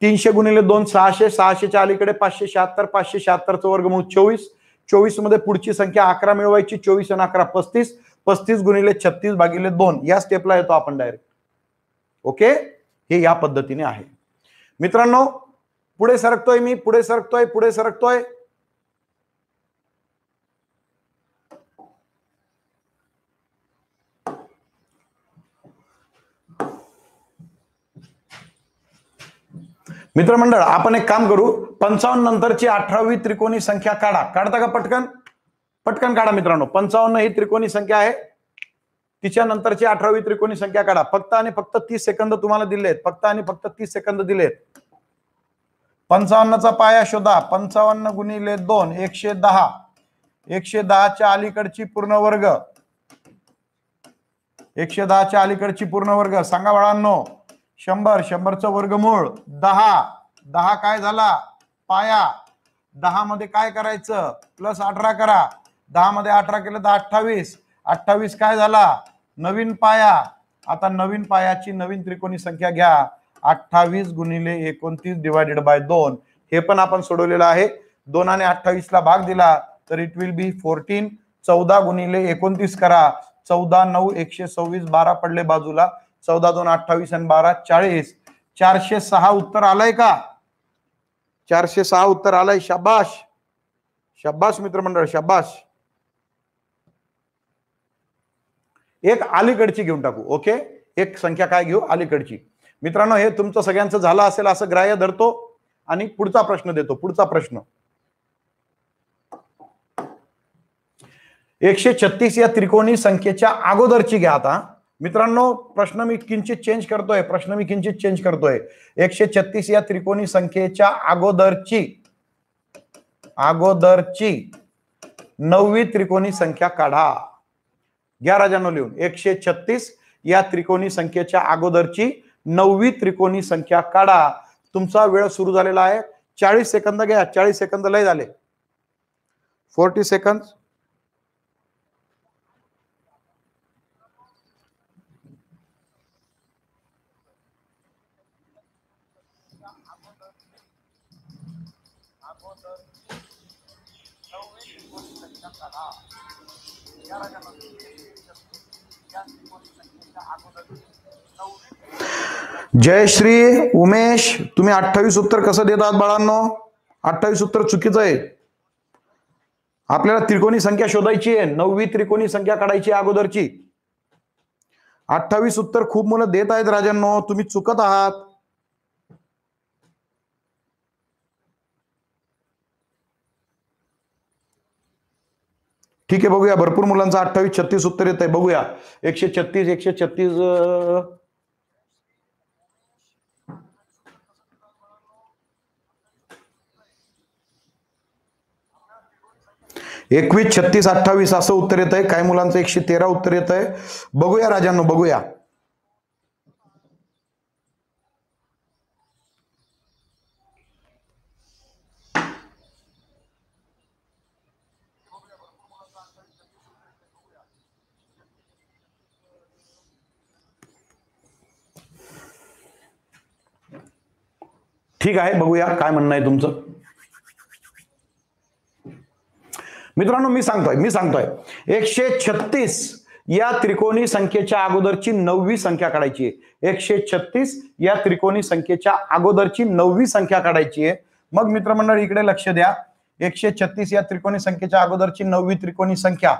तीनशे गुणिले दोन सहाशे सहाशेच्या अलीकडे पाचशे शहात्तर पाचशे शहात्तरचं वर्ग म्हणून चोवीस चोवीस मध्ये पुढची संख्या अकरा मिळवायची चोवीस आणि अकरा पस्तीस पस्तीस गुणिले छत्तीस भागिले दोन या स्टेपला येतो आपण डायरेक्ट ओके हे या पद्धतीने आहे मित्रांनो पुढे सरकतोय मी पुढे सरकतोय पुढे सरकतोय मित्रमंडळ आपण एक काम करू पंचावन्न नंतरची अठरावी त्रिकोणी संख्या काढा काढता का पटकन पटकन काढा मित्रांनो पंचावन्न ही त्रिकोणी संख्या आहे तिच्या नंतरची अठरावी त्रिकोणी संख्या काढा फक्त आणि फक्त तीस सेकंद तुम्हाला दिले आहेत फक्त आणि फक्त तीस सेकंद दिलेत पंचावन्नचा पाया शोधा पंचावन्न गुणिले दोन एकशे दहा एकशे दहाच्या अलीकडची पूर्ण वर्ग एकशे दहाच्या अलीकडची पूर्ण वर्ग सांगा बाळांनो शंभर शंभरचं वर्गमूळ दहा दहा काय झाला पाया दहा मध्ये काय करायचं प्लस अठरा करा दहा मध्ये अठरा केलं तर अठ्ठावीस अठ्ठावीस काय झाला नवीन पाया आता नवीन पायाची नवीन त्रिकोणी संख्या घ्या अठ्ठावीस गुणिले एकोणतीस डिवायडेड बाय दोन हे पण आपण सोडवलेलं आहे दोनाने अठ्ठावीस ला भाग दिला तर इट विल बी फोर्टीन चौदा गुणिले एकोणतीस करा चौदा नऊ एकशे सव्वीस बारा पडले बाजूला चौदा दोन अठ्ठावीस आणि बारा चाळीस चारशे सहा उत्तर आलंय का चारशे सहा उत्तर आलंय शबाश शाबाश मित्रमंडळ शाबाश एक अलीकडची घेऊन टाकू ओके एक संख्या काय घेऊ अलीकडची मित्रांनो हे तुमचं सगळ्यांचं झालं असेल असं ग्राह्य धरतो आणि पुढचा प्रश्न देतो पुढचा प्रश्न एकशे छत्तीस या त्रिकोणी संख्येच्या अगोदरची घ्या आता मित्रांनो प्रश्न मी किंचित चेंज करतोय प्रश्न मी किंचित चेंज करतोय एकशे छत्तीस या त्रिकोणी संख्येच्या अगोदरची अगोदरची नववी त्रिकोणी संख्या काढा घ्या राजांना लिहून एकशे छत्तीस या त्रिकोणी संख्येच्या अगोदरची नववी त्रिकोणी संख्या काढा तुमचा वेळ सुरू झालेला आहे चाळीस सेकंद घ्या चाळीस सेकंद लय झाले फोर्टी सेकंद जयश्री उमेश तुम्ही अठ्ठावीस उत्तर कसं देतात बाळांनो अठ्ठावीस उत्तर चुकीचं आहे आपल्याला त्रिकोणी संख्या शोधायची आहे नववी त्रिकोणी संख्या काढायची अगोदरची अठ्ठावीस उत्तर खूप मुलं देत आहेत राजांनो तुम्ही चुकत आहात ठीक आहे बघूया भरपूर मुलांचं अठ्ठावीस छत्तीस उत्तर येत आहे बघूया एकशे छत्तीस एकशे छत्तीस एकवीस छत्तीस अठ्ठावीस असं उत्तर येत आहे काही मुलांचं एकशे तेरा उत्तर येत आहे बघूया राजांनो बघूया ठीक आहे बघूया काय म्हणणं आहे तुमचं मित्रांनो मी सांगतोय मी सांगतोय एकशे छत्तीस या त्रिकोणी संख्येच्या अगोदरची नववी संख्या काढायची आहे एकशे छत्तीस या त्रिकोणी संख्येच्या अगोदरची नववी संख्या काढायची आहे मग मित्रमंडळ इकडे लक्ष द्या एकशे छत्तीस या त्रिकोणी संख्येच्या अगोदरची नववी त्रिकोणी संख्या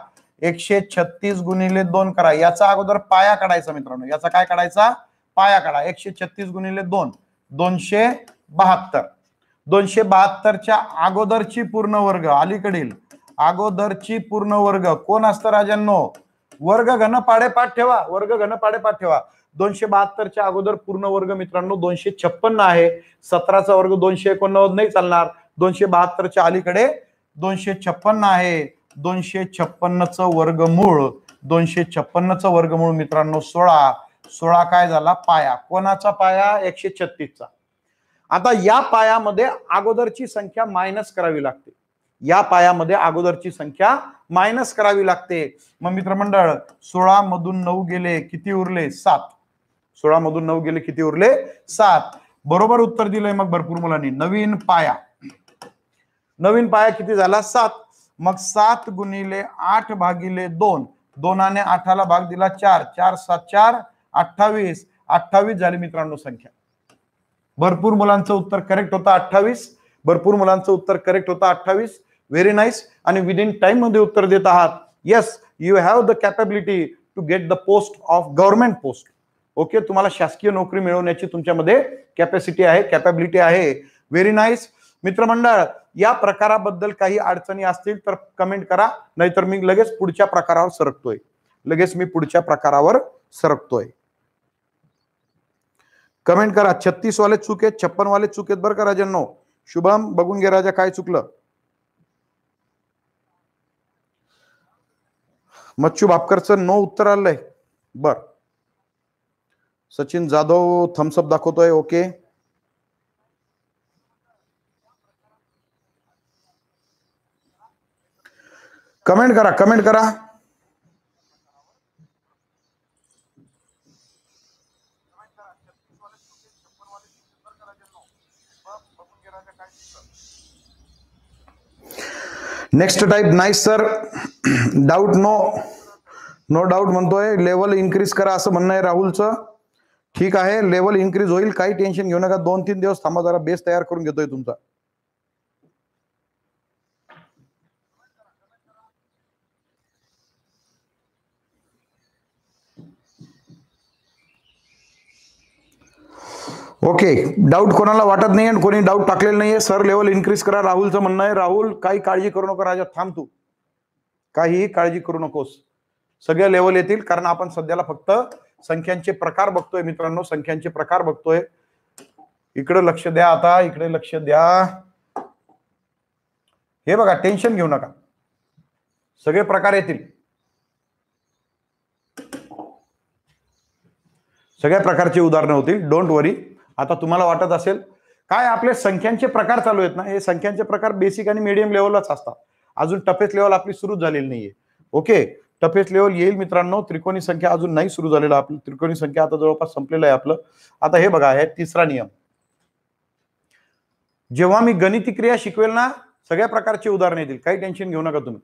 एकशे छत्तीस गुणिले दोन करा याचा अगोदर पाया काढायचा मित्रांनो याचा काय काढायचा पाया काढा एकशे छत्तीस गुणिले दोन दोनशे बहात्तर दोनशे बहात्तरच्या अगोदरची पूर्ण वर्ग अलीकडील अगोदरची पूर्ण वर्ग कोण असतं राजांनो वर्ग घन पाडेपाठ ठेवा वर्ग घन पाडेपाठ ठेवा दोनशे बहात्तरच्या अगोदर पूर्ण वर्ग मित्रांनो दोनशे छप्पन्न आहे सतराचा वर्ग दोनशे एकोणनव्वद नाही चालणार दोनशे बहात्तरच्या अलीकडे दोनशे छप्पन्न आहे दोनशे छप्पन्नचं मूळ दोनशे वर्ग मूळ मित्रांनो सोळा सोळा काय झाला पाया कोणाचा पाया एकशे छत्तीसचा आता या पायामध्ये अगोदरची संख्या मायनस करावी लागते या पायामध्ये अगोदरची संख्या मायनस करावी लागते मग मित्रमंडळ सोळा मधून नऊ गेले किती उरले सात सोळा मधून नऊ गेले किती उरले सात बरोबर उत्तर दिलंय मग भरपूर मुलांनी नवीन पाया नवीन पाया किती झाला सात मग सात गुणिले आठ भागिले दोन दोनाने आठाला भाग दिला चार चार सात चार अठ्ठावीस अठ्ठावीस झाली मित्रांनो संख्या भरपूर मुलांचं उत्तर करेक्ट होतं अठ्ठावीस भरपूर मुलांचं उत्तर करेक्ट होतं अठ्ठावीस व्हेरी नाईस आणि विदिन टाइम मध्ये उत्तर देत आहात yes you have the capability to get the post of government post okay तुम्हाला शासकीय नोकरी मिळवण्याची तुमच्यामध्ये कॅपॅसिटी आहे कॅपॅबिलिटी आहे व्हेरी नाईस मित्रमंडळ या प्रकाराबद्दल काही अडचणी असतील तर कमेंट करा नाहीतर मी लगेच पुढच्या प्रकारावर सरकतोय लगेच मी पुढच्या प्रकारावर सरकतोय कमेंट करा छत्तीस वाले चुकेत आहेत छप्पन वाले चुकेत आहेत बरं का राजांनो शुभम बघून घे राजा काय चुकलं मच्छू बापकरचं नो उत्तर आलंय बर सचिन जाधव थम्सअप दाखवतोय ओके कमेंट करा कमेंट करा नेक्स्ट टाईप नाही sir doubt no no doubt म्हणतोय लेवल इन्क्रीज करा असं म्हणणं आहे राहुलचं ठीक आहे लेवल इन्क्रीज होईल काही टेन्शन घेऊ नका दोन तीन दिवस थांबा जरा बेस तयार करून घेतोय तुमचा ओके डाऊट कोणाला वाटत नाही आणि कोणी डाऊट टाकलेला नाहीये सर लेवल इन्क्रीज करा राहुलचं म्हणणं आहे राहुल काही काळजी करू नको राजा थांब तू काहीही काळजी करू नकोस सगळ्या लेवल येतील कारण आपण सध्याला फक्त संख्यांचे प्रकार बघतोय मित्रांनो संख्यांचे प्रकार बघतोय इकडे लक्ष द्या आता इकडे लक्ष द्या हे बघा टेन्शन घेऊ नका सगळे प्रकार येतील सगळ्या प्रकारची उदाहरणं होतील डोंट वरी आता तुम्हाला वाटत असेल काय आपले संख्यांचे प्रकार चालू आहेत ना हे संख्यांचे प्रकार बेसिक आणि मीडियम लेवललाच असतात अजून टफेस्ट लेवल आपली सुरू झालेली नाहीये ओके टफेस्ट लेवल येईल मित्रांनो त्रिकोणी संख्या अजून नाही सुरू झालेलं आपलं त्रिकोणी संख्या आता जवळपास संपलेलं आहे आपलं आता हे बघा हे तिसरा नियम जेव्हा मी गणिती क्रिया शिकवेल ना सगळ्या प्रकारची उदाहरणं येतील काही टेन्शन घेऊ नका तुम्ही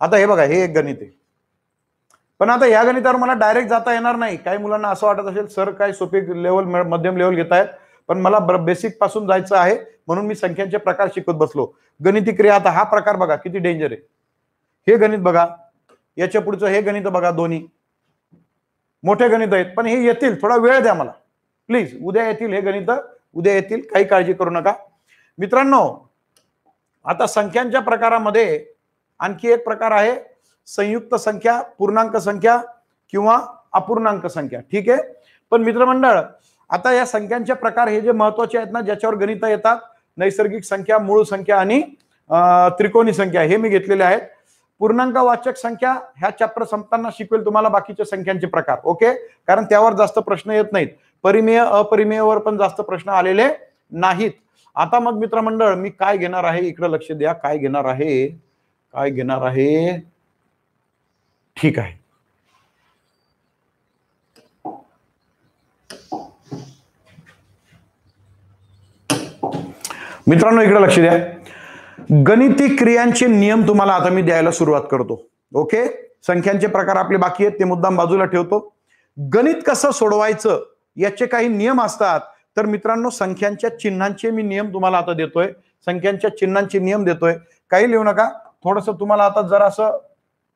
आता हे बघा हे एक गणित आहे पण आता ह्या गणितावर मला डायरेक्ट जाता येणार नाही काही मुलांना असं वाटत असेल सर काय सोपे लेवल मध्यम लेवल घेत आहेत पण मला बेसिक पासून जायचं आहे म्हणून मी संख्यांचे प्रकार शिकत बसलो गणिती क्रिया आता हा प्रकार बघा किती डेंजर आहे हे गणित बघा याच्या पुढचं हे गणित बघा दोन्ही मोठे गणित आहेत पण हे येतील थोडा वेळ द्या मला प्लीज उद्या येतील हे गणित उद्या येतील काही काळजी करू नका मित्रांनो आता संख्यांच्या प्रकारामध्ये आणखी एक प्रकार आहे संयुक्त संख्या पूर्णांक संख्या किंवा अपूर्णांक संख्या ठीक आहे पण मित्रमंडळ आता या संख्यांचे प्रकार हे जे महत्वाचे आहेत ना ज्याच्यावर गणित येतात नैसर्गिक संख्या मूळ संख्या आणि त्रिकोणी संख्या हे मी घेतलेले आहेत पूर्णांक वाचक संख्या ह्या चॅप्टर संपताना शिकवेल तुम्हाला बाकीच्या संख्यांचे प्रकार ओके कारण त्यावर जास्त प्रश्न येत नाहीत परिमेय अपरिमेयवर पण जास्त प्रश्न आलेले नाहीत आता मग मित्रमंडळ मी काय घेणार आहे इकडे लक्ष द्या काय घेणार आहे काय घेणार आहे ठीक आहे मित्रांनो इकडे लक्ष द्या गणिती क्रियांचे नियम तुम्हाला आता मी द्यायला सुरुवात करतो ओके संख्यांचे प्रकार आपले बाकी आहेत ते मुद्दाम बाजूला ठेवतो गणित कसं सोडवायचं याचे काही नियम असतात तर मित्रांनो संख्यांच्या चिन्हांचे मी नियम तुम्हाला आता देतोय संख्यांच्या चिन्हांचे नियम देतोय काही लिहू नका थोडस तुम्हाला आता असं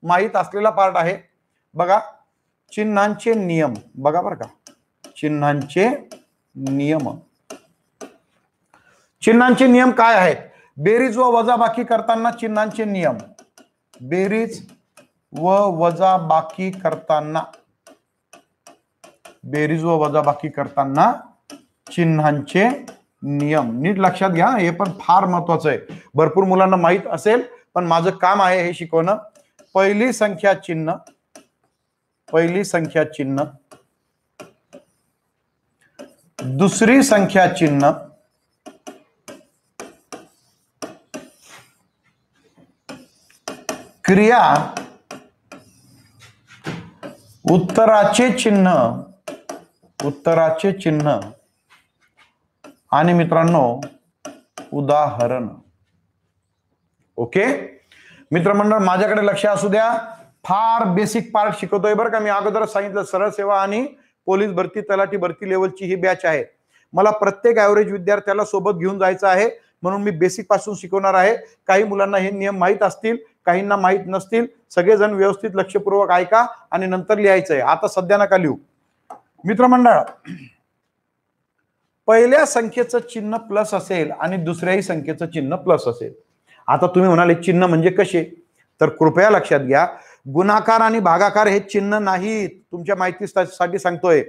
माहीत असलेला पार्ट आहे बघा चिन्हांचे नियम बघा बरं का चिन्हांचे नियम चिन्हांचे नियम काय आहेत बेरीज व वजाबाकी करताना चिन्हांचे नियम बेरीज व वजाबाकी करताना बेरीज व वजाबाकी करताना चिन्हांचे नियम नीट लक्षात घ्या हे पण फार महत्वाचं आहे भरपूर मुलांना माहीत असेल पण माझं काम आहे हे शिकवणं पहिली संख्या चिन्ह पहिली संख्या चिन्ह दुसरी संख्या चिन्ह क्रिया उत्तराचे चिन्ह उत्तराचे चिन्ह आणि मित्रांनो उदाहरण ओके मित्रमंडळ माझ्याकडे लक्ष असू द्या फार बेसिक पार्ट शिकवतोय बरं का मी अगोदर सांगितलं सरळ सेवा आणि पोलीस भरती तलाठी भरती लेवलची ही बॅच आहे मला प्रत्येक ऍव्हरेज विद्यार्थ्याला सोबत घेऊन जायचं आहे म्हणून मी बेसिक पासून शिकवणार आहे काही मुलांना हे नियम माहीत असतील काहींना माहीत नसतील सगळेजण व्यवस्थित लक्षपूर्वक ऐका आणि नंतर लिहायचं आहे आता सध्या नका लिहू मित्रमंडळ पहिल्या संख्येचं चिन्ह प्लस असेल आणि दुसऱ्याही संख्येचं चिन्ह प्लस असेल आता तुम्ही म्हणाले चिन्ह म्हणजे कसे तर कृपया लक्षात घ्या गुणाकार आणि भागाकार हे चिन्ह नाहीत तुमच्या माहितीसाठी सांगतोय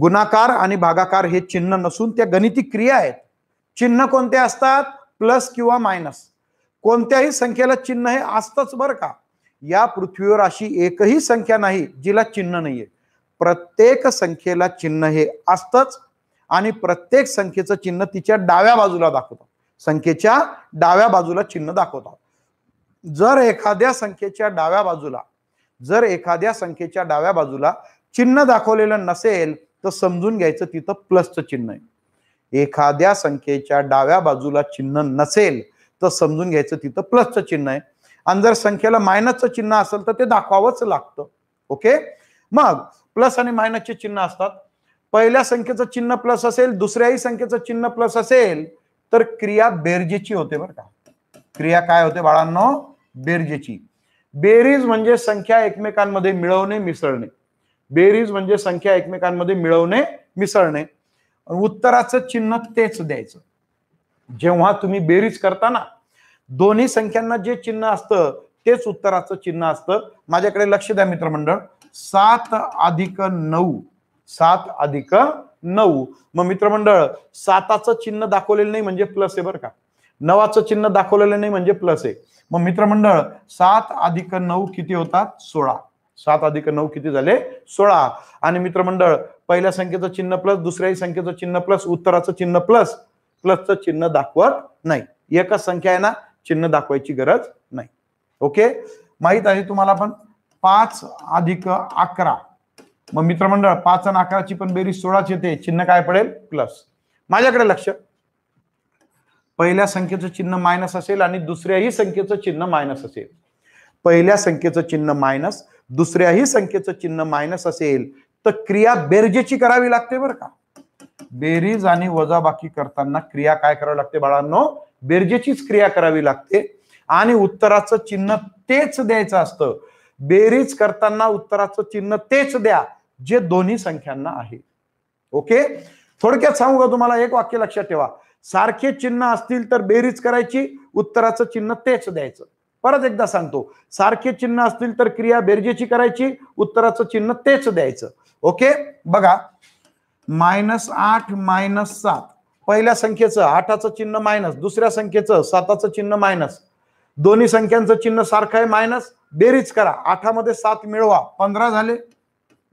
गुणाकार आणि भागाकार हे चिन्ह नसून त्या गणिती क्रिया आहेत चिन्ह कोणते असतात प्लस किंवा मायनस कोणत्याही संख्येला चिन्ह हे असतंच बर का या पृथ्वीवर अशी एकही संख्या नाही जिला चिन्ह नाहीये प्रत्येक संख्येला चिन्ह हे असतच आणि प्रत्येक संख्येचं चिन्ह तिच्या डाव्या बाजूला दाखवतो संख्येच्या डाव्या बाजूला चिन्ह दाखवतात जर एखाद्या संख्येच्या डाव्या बाजूला जर एखाद्या संख्येच्या डाव्या बाजूला चिन्ह दाखवलेलं नसेल तर समजून घ्यायचं तिथं प्लसचं चिन्ह आहे एखाद्या संख्येच्या डाव्या बाजूला चिन्ह नसेल तर समजून घ्यायचं तिथं प्लसचं चिन्ह आहे आणि जर संख्येला मायनसचं चिन्ह असेल तर ते दाखवावंच लागतं ओके मग प्लस आणि मायनसचे चिन्ह असतात पहिल्या संख्येचं चिन्ह प्लस असेल दुसऱ्याही संख्येचं चिन्ह प्लस असेल तर क्रिया बेरजेची होते बरं का क्रिया काय होते बाळांनो बेरजेची बेरीज म्हणजे संख्या एकमेकांमध्ये मिळवणे मिसळणे बेरीज म्हणजे संख्या एकमेकांमध्ये मिळवणे मिसळणे उत्तराचं चिन्ह तेच द्यायचं जेव्हा तुम्ही बेरीज करता ना दोन्ही संख्यांना जे चिन्ह असतं तेच उत्तराचं चिन्ह असतं माझ्याकडे लक्ष द्या मित्रमंडळ सात अधिक नऊ सात अधिक नऊ मग मित्रमंडळ साताचं चिन्ह दाखवलेलं नाही म्हणजे प्लस आहे बरं का नवाचं चिन्ह दाखवलेलं नाही म्हणजे प्लस आहे मग मित्रमंडळ सात अधिक नऊ किती होतात सोळा सात अधिक नऊ किती झाले सोळा आणि मित्रमंडळ पहिल्या संख्येचं चिन्ह प्लस दुसऱ्याही संख्येचं चिन्ह प्लस उत्तराचं चिन्ह प्लस प्लसचं चिन्ह दाखवत नाही एकच संख्या आहे ना चिन्ह दाखवायची गरज नाही ओके माहित आहे तुम्हाला पण पाच अधिक अकरा मग मित्रमंडळ पाच आणि अकराची पण बेरीज सोळाची येते चिन्ह काय पडेल प्लस माझ्याकडे लक्ष पहिल्या संख्येचं चिन्ह मायनस असेल आणि दुसऱ्याही संख्येचं चिन्ह मायनस असेल पहिल्या संख्येचं चिन्ह मायनस दुसऱ्याही संख्येचं चिन्ह मायनस असेल तर क्रिया बेरजेची करावी लागते बरं का बेरीज आणि वजाबाकी करताना क्रिया काय करावी लागते बाळांनो बेरजेचीच क्रिया करावी लागते आणि उत्तराचं चिन्ह तेच द्यायचं असतं बेरीज करताना उत्तराचं चिन्ह तेच द्या जे दोन्ही संख्यांना आहे ओके थोडक्यात सांगू का तुम्हाला एक वाक्य लक्षात ठेवा सारखे चिन्ह असतील तर बेरीज करायची उत्तराचं चिन्ह तेच द्यायचं परत एकदा सांगतो सारखे चिन्ह असतील तर क्रिया बेरजेची करायची उत्तराचं चिन्ह तेच द्यायचं ओके बघा मायनस आठ मायनस सात पहिल्या संख्येचं आठाचं चिन्ह मायनस दुसऱ्या संख्येचं साताचं चिन्ह मायनस दोन्ही संख्यांचं चिन्ह सारखं आहे मायनस बेरीज करा आठामध्ये सात मिळवा पंधरा झाले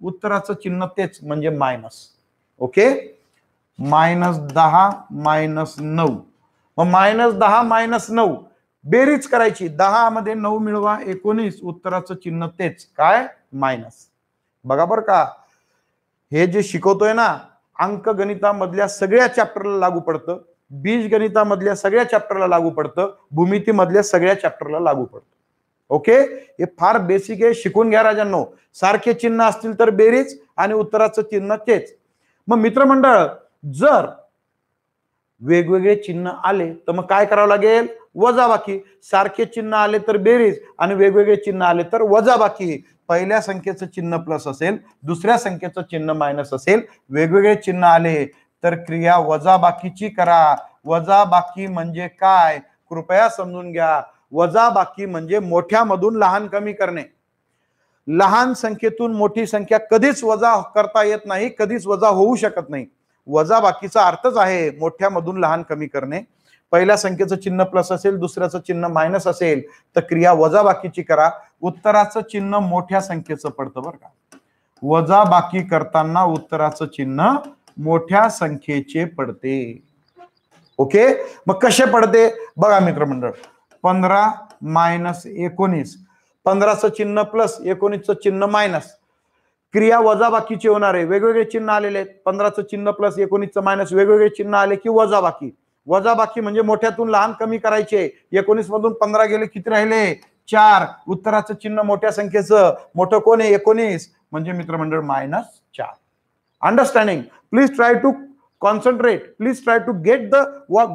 उत्तराचं चिन्ह तेच म्हणजे मायनस ओके मायनस दहा मायनस नऊ मग मायनस दहा मायनस नऊ बेरीज करायची दहा मध्ये नऊ मिळवा एकोणीस उत्तराचं चिन्ह तेच काय मायनस बघा बरं का हे जे शिकवतोय ना अंक गणितामधल्या सगळ्या चॅप्टरला लागू पडतं बीज गणितामधल्या सगळ्या चॅप्टरला लागू पडतं भूमितीमधल्या सगळ्या चॅप्टरला लागू पडतं ओके हे फार बेसिक आहे शिकून घ्या राजांनो सारखे चिन्ह असतील तर बेरीज आणि उत्तराचं चिन्ह तेच मग मित्रमंडळ जर वेगवेगळे चिन्ह आले तर मग काय करावं लागेल वजाबाकी सारखे चिन्ह आले तर बेरीज आणि वेगवेगळे चिन्ह आले तर वजाबाकी पहिल्या संख्येचं चिन्ह प्लस असेल दुसऱ्या संख्येचं चिन्ह मायनस असेल वेगवेगळे चिन्ह आले तर क्रिया वजाबाकीची करा वजाबाकी म्हणजे काय कृपया समजून घ्या वजा बाकी म्हणजे मोठ्यामधून लहान कमी करणे लहान संख्येतून मोठी संख्या कधीच वजा करता येत नाही कधीच वजा होऊ शकत नाही वजा बाकीचा अर्थच आहे मोठ्यामधून लहान कमी करणे पहिल्या संख्येचं चिन्ह प्लस असेल दुसऱ्याचं चिन्ह मायनस असेल तर क्रिया वजा बाकीची करा उत्तराचं चिन्ह मोठ्या संख्येचं पडतं बरं का वजा बाकी करताना उत्तराचं चिन्ह मोठ्या संख्येचे पडते ओके मग कसे पडते बघा मित्रमंडळ पंधरा मायनस एकोणीस पंधराचं चिन्ह प्लस एकोणीसचं चिन्ह मायनस क्रिया वजाबाकीचे होणार आहे वेगवेगळे चिन्ह आलेले आहेत पंधराचं चिन्ह प्लस एकोणीसचं मायनस वेगवेगळे चिन्ह आले की वजाबाकी वजाबाकी म्हणजे मोठ्यातून लहान कमी करायचे एकोणीस मधून पंधरा गेले किती राहिले चार उत्तराचं चिन्ह मोठ्या संख्येचं मोठं कोण आहे एकोणीस म्हणजे मित्रमंडळ मायनस चार understanding please try to concentrate please try to get the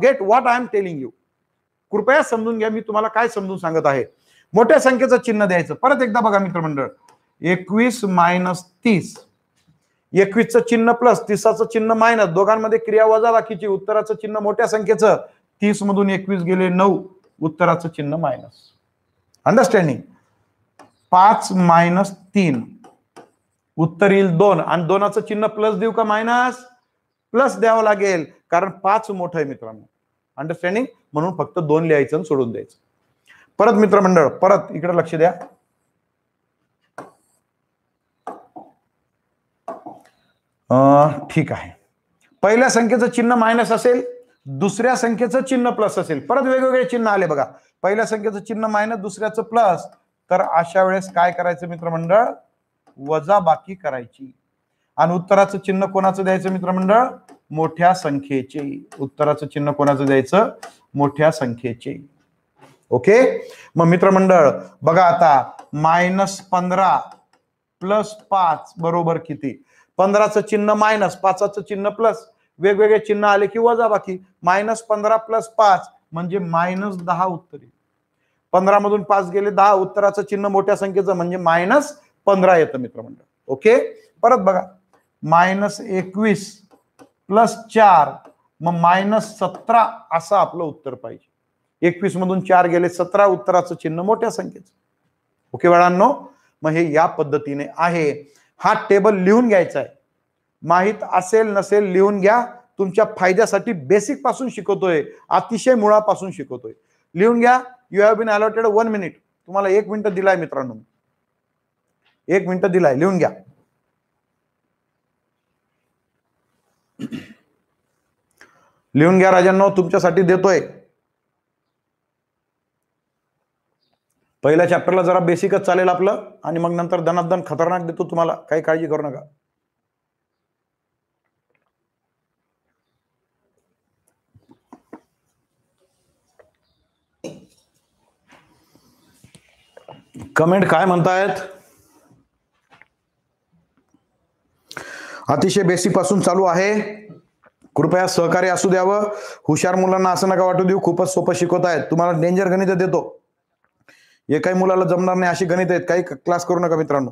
get what I am telling you कृपया समजून घ्या मी तुम्हाला काय समजून सांगत आहे मोठ्या संख्येचं चिन्ह द्यायचं परत एकदा बघा मित्रमंडळ एकवीस मायनस तीस एकवीसचं चिन्ह प्लस तिसाचं चिन्ह मायनस दोघांमध्ये क्रिया वजा बाकीची उत्तराचं चिन्ह मोठ्या संख्येचं तीस मधून एकवीस गेले नऊ उत्तराचं चिन्ह मायनस अंडरस्टँडिंग पाच मायनस तीन उत्तर येईल दोन आणि दोनाचं चिन्ह प्लस देऊ का मायनस प्लस द्यावं लागेल कारण पाच मोठं आहे मित्रांनो अंडरस्टँडिंग म्हणून फक्त दोन लिहायचं आणि सोडून द्यायचं परत मित्रमंडळ परत इकडे लक्ष द्या ठीक आहे पहिल्या संख्येचं चिन्ह मायनस असेल दुसऱ्या संख्येचं चिन्ह प्लस असेल परत वेगवेगळे चिन्ह आले बघा पहिल्या संख्येचं चिन्ह मायनस दुसऱ्याचं प्लस तर अशा वेळेस काय करायचं मित्रमंडळ वजा बाकी करायची आणि उत्तराचं चिन्ह कोणाचं द्यायचं मित्रमंडळ मोठ्या संख्येचे उत्तराचं चिन्ह कोणाचं द्यायचं मोठ्या संख्येचे ओके मग मित्रमंडळ बघा आता मायनस पंधरा प्लस पाच बरोबर किती पंधराचं चिन्ह मायनस पाचाच चिन्ह प्लस वेगवेगळे चिन्ह आले की वजा बाकी मायनस पंधरा प्लस पाच म्हणजे मायनस दहा उत्तरे पंधरा मधून पाच गेले दहा उत्तराचं चिन्ह मोठ्या संख्येचं म्हणजे मायनस पंधरा येतं मित्रमंडळ ओके परत बघा मायनस एकवीस प्लस चार मग मायनस सतरा असं आपलं उत्तर पाहिजे एकवीस मधून चार गेले सतरा उत्तराचं चिन्ह मोठ्या संख्येचं ओके बाळांनो मग हे या पद्धतीने आहे हा टेबल लिहून घ्यायचा आहे माहीत असेल नसेल लिहून घ्या तुमच्या फायद्यासाठी बेसिक पासून शिकवतोय अतिशय मुळापासून शिकवतोय लिहून घ्या you have been allotted one minute तुम्हाला एक मिनिट दिलाय मित्रांनो एक मिनिट दिलाय लिहून घ्या लिहून घ्या राजांनो तुमच्यासाठी देतोय पहिल्या चॅप्टरला जरा बेसिकच चालेल आपलं आणि मग नंतर धनादन खतरनाक देतो तुम्हाला काही काळजी करू नका कमेंट काय म्हणतायत अतिशय बेसिक पासून चालू आहे कृपया सहकार्य असू द्यावं हुशार मुलांना असं नका वाटू देऊ खूपच सोपं शिकवत आहेत तुम्हाला डेंजर गणित देतो हे काही मुलाला जमणार नाही अशी गणित आहेत काही क्लास करू नका मित्रांनो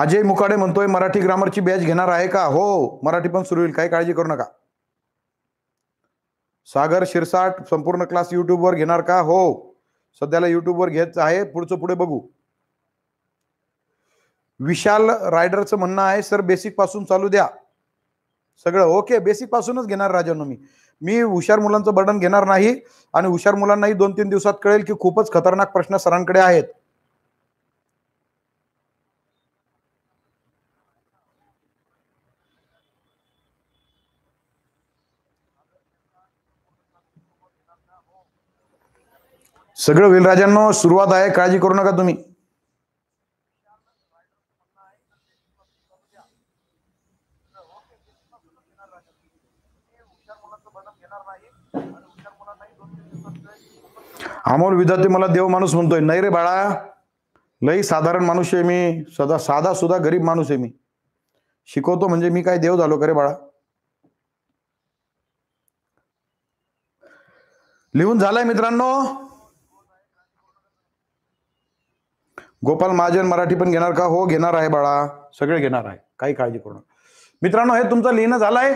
अजय मुकाडे म्हणतोय मराठी ग्रामरची बॅच घेणार आहे का हो मराठी पण सुरू होईल काही काळजी करू नका सागर शिरसाट संपूर्ण क्लास युट्यूबवर घेणार का हो सध्याला युट्यूबवर घेत आहे पुढचं पुढे बघू विशाल रायडरचं म्हणणं आहे सर बेसिक पासून चालू द्या सगळं ओके बेसिक पासूनच घेणार राजानो मी मी हुशार मुलांचं बर्डन घेणार नाही आणि हुशार मुलांनाही दोन तीन दिवसात कळेल की खूपच खतरनाक प्रश्न सरांकडे आहेत सगळं विलराजांनो सुरुवात आहे काळजी करू नका तुम्ही अमोल विद्यार्थी मला देव माणूस म्हणतोय नाही रे बाळा लई साधारण माणूस आहे मी सदा साधा सुद्धा गरीब माणूस आहे मी शिकवतो म्हणजे मी काय देव झालो का रे बाळा लिहून झालाय मित्रांनो गोपाल महाजन मराठी पण घेणार का हो घेणार आहे बाळा सगळे घेणार आहे काही काळजी करू नका मित्रांनो हे तुमचं लिहिणं झालंय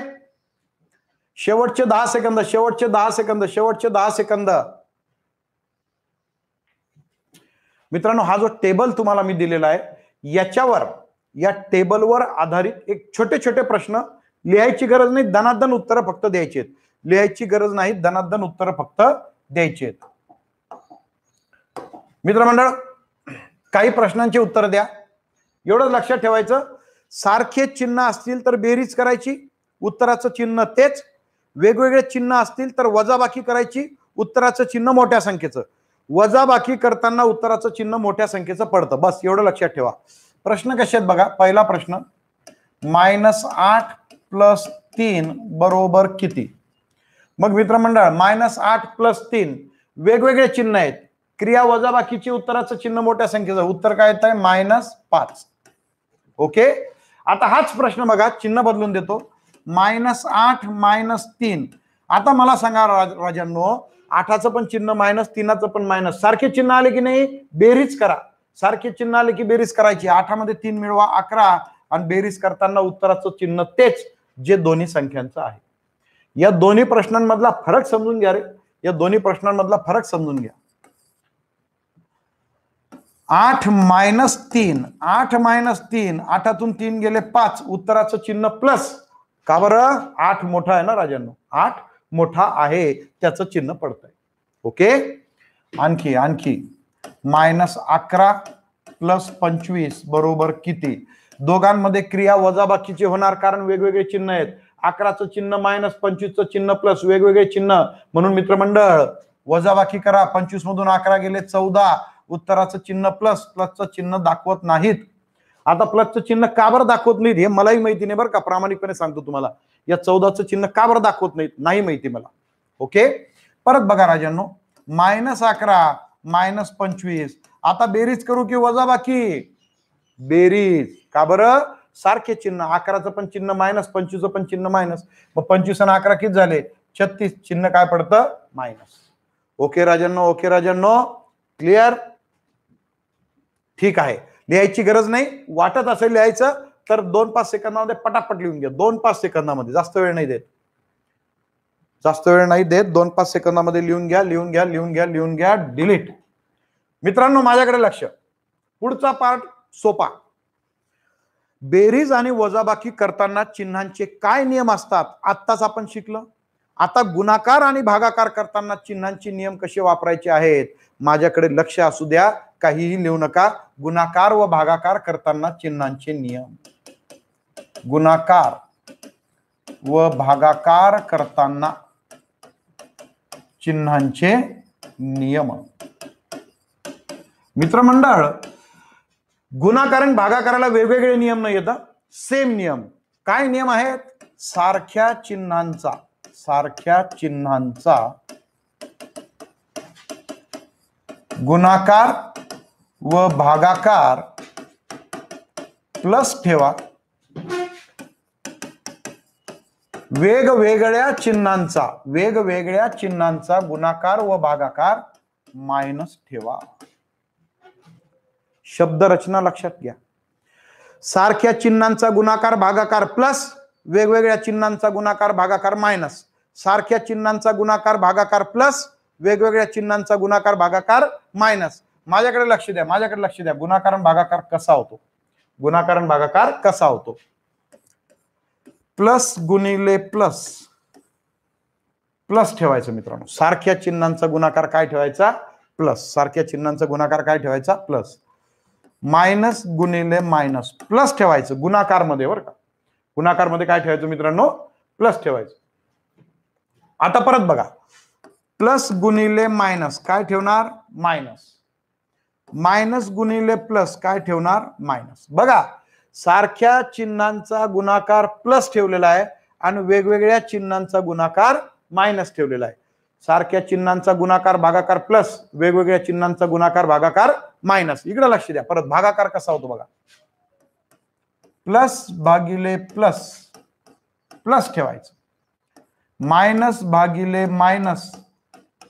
शेवटचे दहा सेकंद शेवटचे दहा सेकंद शेवटचे दहा सेकंद मित्रांनो हा जो टेबल तुम्हाला मी दिलेला आहे याच्यावर या टेबलवर आधारित एक छोटे छोटे प्रश्न लिहायची गरज नाही दनादन उत्तरं फक्त द्यायची आहेत लिहायची गरज नाही दनादन उत्तर फक्त द्यायची आहेत मित्रमंडळ काही प्रश्नांची उत्तर द्या एवढंच लक्षात ठेवायचं सारखे चिन्ह असतील तर बेरीज करायची उत्तराचं चिन्ह तेच वेगवेगळे चिन्ह असतील तर वजाबाकी करायची उत्तराचं चिन्ह मोठ्या संख्येचं वजाबाकी करताना उत्तराचं चिन्ह मोठ्या संख्येचं पडतं बस एवढं लक्षात ठेवा प्रश्न कसे आहेत बघा पहिला प्रश्न मायनस आठ प्लस तीन बरोबर किती मग मित्रमंडळ मायनस आठ प्लस तीन वेगवेगळे चिन्ह आहेत क्रिया वजाबाकीची उत्तराचं चिन्ह मोठ्या संख्येचं उत्तर काय येत आहे मायनस पाच ओके आता हाच प्रश्न बघा चिन्ह बदलून देतो मायनस आठ मायनस तीन आता मला सांगा राजांनो आठाचं पण चिन्ह मायनस तीनाचं पण मायनस सारखे चिन्ह आले की नाही बेरीज करा सारखे चिन्ह आले की बेरीज करायची आठामध्ये तीन मिळवा अकरा आणि बेरीज करताना उत्तराचं चिन्ह तेच जे दोन्ही संख्यांचं आहे या दोन्ही प्रश्नांमधला फरक समजून घ्या रे या दोन्ही प्रश्नांमधला फरक समजून घ्या आठ मायनस तीन आठ मायनस तीन आठातून तीन गेले पाच उत्तराचं चिन्ह प्लस का बरं आठ मोठा आहे ना राजांनो आठ मोठा आहे त्याचं चिन्ह पडतंय ओके आणखी आणखी मायनस अकरा प्लस पंचवीस बरोबर किती दोघांमध्ये क्रिया वजाबाकीची होणार कारण वेगवेगळे चिन्ह आहेत अकराचं चिन्ह मायनस पंचवीसचं चिन्ह प्लस वेगवेगळे चिन्ह म्हणून मित्रमंडळ वजाबाकी करा पंचवीस मधून अकरा गेले चौदा उत्तराचं चिन्ह प्लस प्लसचं चिन्ह दाखवत नाहीत आता प्लसचं चिन्ह का बरं दाखवत नाहीत हे मलाही माहिती नाही बरं का प्रामाणिकपणे सांगतो तुम्हाला या चौदाचं चिन्ह का बरं दाखवत नाहीत नाही माहिती मला ओके परत बघा राजांनो मायनस अकरा मायनस पंचवीस आता बेरीज करू की वजा बाकी बेरीज का बरं सारखे चिन्ह अकराचं पण चिन्ह मायनस पंचवीसचं पण चिन्ह मायनस मग पंचवीस आणि अकरा किती झाले छत्तीस चिन्ह काय पडतं मायनस ओके राजांनो ओके राजांनो क्लिअर ठीक आहे लिहायची गरज नाही वाटत असेल लिहायचं तर दोन पाच सेकंदामध्ये पटापट लिहून घ्या दोन पाच सेकंदामध्ये जास्त वेळ नाही देत जास्त वेळ नाही देत दोन पाच सेकंदामध्ये लिहून घ्या लिहून घ्या लिहून घ्या लिहून घ्या डिलीट मित्रांनो माझ्याकडे लक्ष पुढचा पार्ट सोपा बेरीज आणि वजाबाकी करताना चिन्हांचे काय नियम असतात आत्ताच आपण शिकलो आता गुणाकार आणि भागाकार करताना चिन्हांचे नियम कसे वापरायचे आहेत माझ्याकडे लक्ष असू द्या काहीही लिहू नका गुणाकार व भागाकार करताना चिन्हांचे नियम गुणाकार व भागाकार करताना चिन्हांचे नियम मित्रमंडळ आणि भागाकाराला वेगवेगळे नियम नाही येतात सेम नियम काय नियम आहेत सारख्या चिन्हांचा सारख्या चिन्हांचा गुणाकार व भागाकार प्लस ठेवा वेगवेगळ्या चिन्हांचा वेगवेगळ्या चिन्हांचा गुणाकार व भागाकार मायनस ठेवा शब्द रचना लक्षात घ्या सारख्या चिन्हांचा गुणाकार भागाकार प्लस वेगवेगळ्या चिन्हांचा गुणाकार भागाकार मायनस सारख्या चिन्हांचा गुणाकार भागाकार प्लस वेगवेगळ्या चिन्हांचा गुणाकार भागाकार मायनस माझ्याकडे लक्ष द्या माझ्याकडे लक्ष द्या गुणाकारण भागाकार कसा होतो गुणाकारण भागाकार कसा होतो प्लस गुणिले प्लस प्लस ठेवायचं मित्रांनो सारख्या चिन्हांचा गुणाकार काय ठेवायचा प्लस सारख्या चिन्हांचा गुणाकार काय ठेवायचा प्लस मायनस गुणिले मायनस प्लस ठेवायचं गुणाकार मध्ये बरं का गुणाकार मध्ये काय ठेवायचं मित्रांनो प्लस ठेवायचं आता परत बघा प्लस गुणिले मायनस काय ठेवणार मायनस मायनस गुणिले प्लस काय ठेवणार मायनस बघा सारख्या चिन्हांचा गुणाकार प्लस ठेवलेला आहे आणि वेगवेगळ्या चिन्हांचा गुणाकार मायनस ठेवलेला आहे सारख्या चिन्हांचा गुणाकार भागाकार प्लस वेगवेगळ्या चिन्हांचा गुणाकार भागाकार मायनस इकडे लक्ष द्या परत भागाकार कसा होतो बघा प्लस भागिले प्लस प्लस ठेवायचं मायनस भागिले मायनस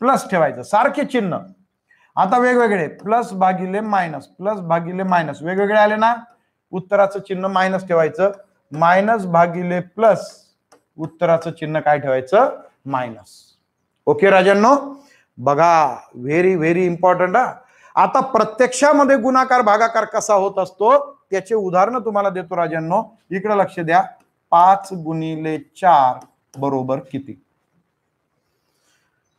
प्लस ठेवायचं सारखे चिन्ह आता वेगवेगळे प्लस भागिले मायनस प्लस भागिले मायनस वेगवेगळे आले ना उत्तराचं चिन्ह मायनस ठेवायचं मायनस भागिले प्लस उत्तराचं चिन्ह काय ठेवायचं मायनस ओके राजांनो बघा व्हेरी व्हेरी इम्पॉर्टंट हा आता प्रत्यक्षामध्ये गुणाकार भागाकार कसा होत असतो त्याचे उदाहरण तुम्हाला देतो राजांनो इकडे लक्ष द्या पाच गुणिले चार बरोबर किती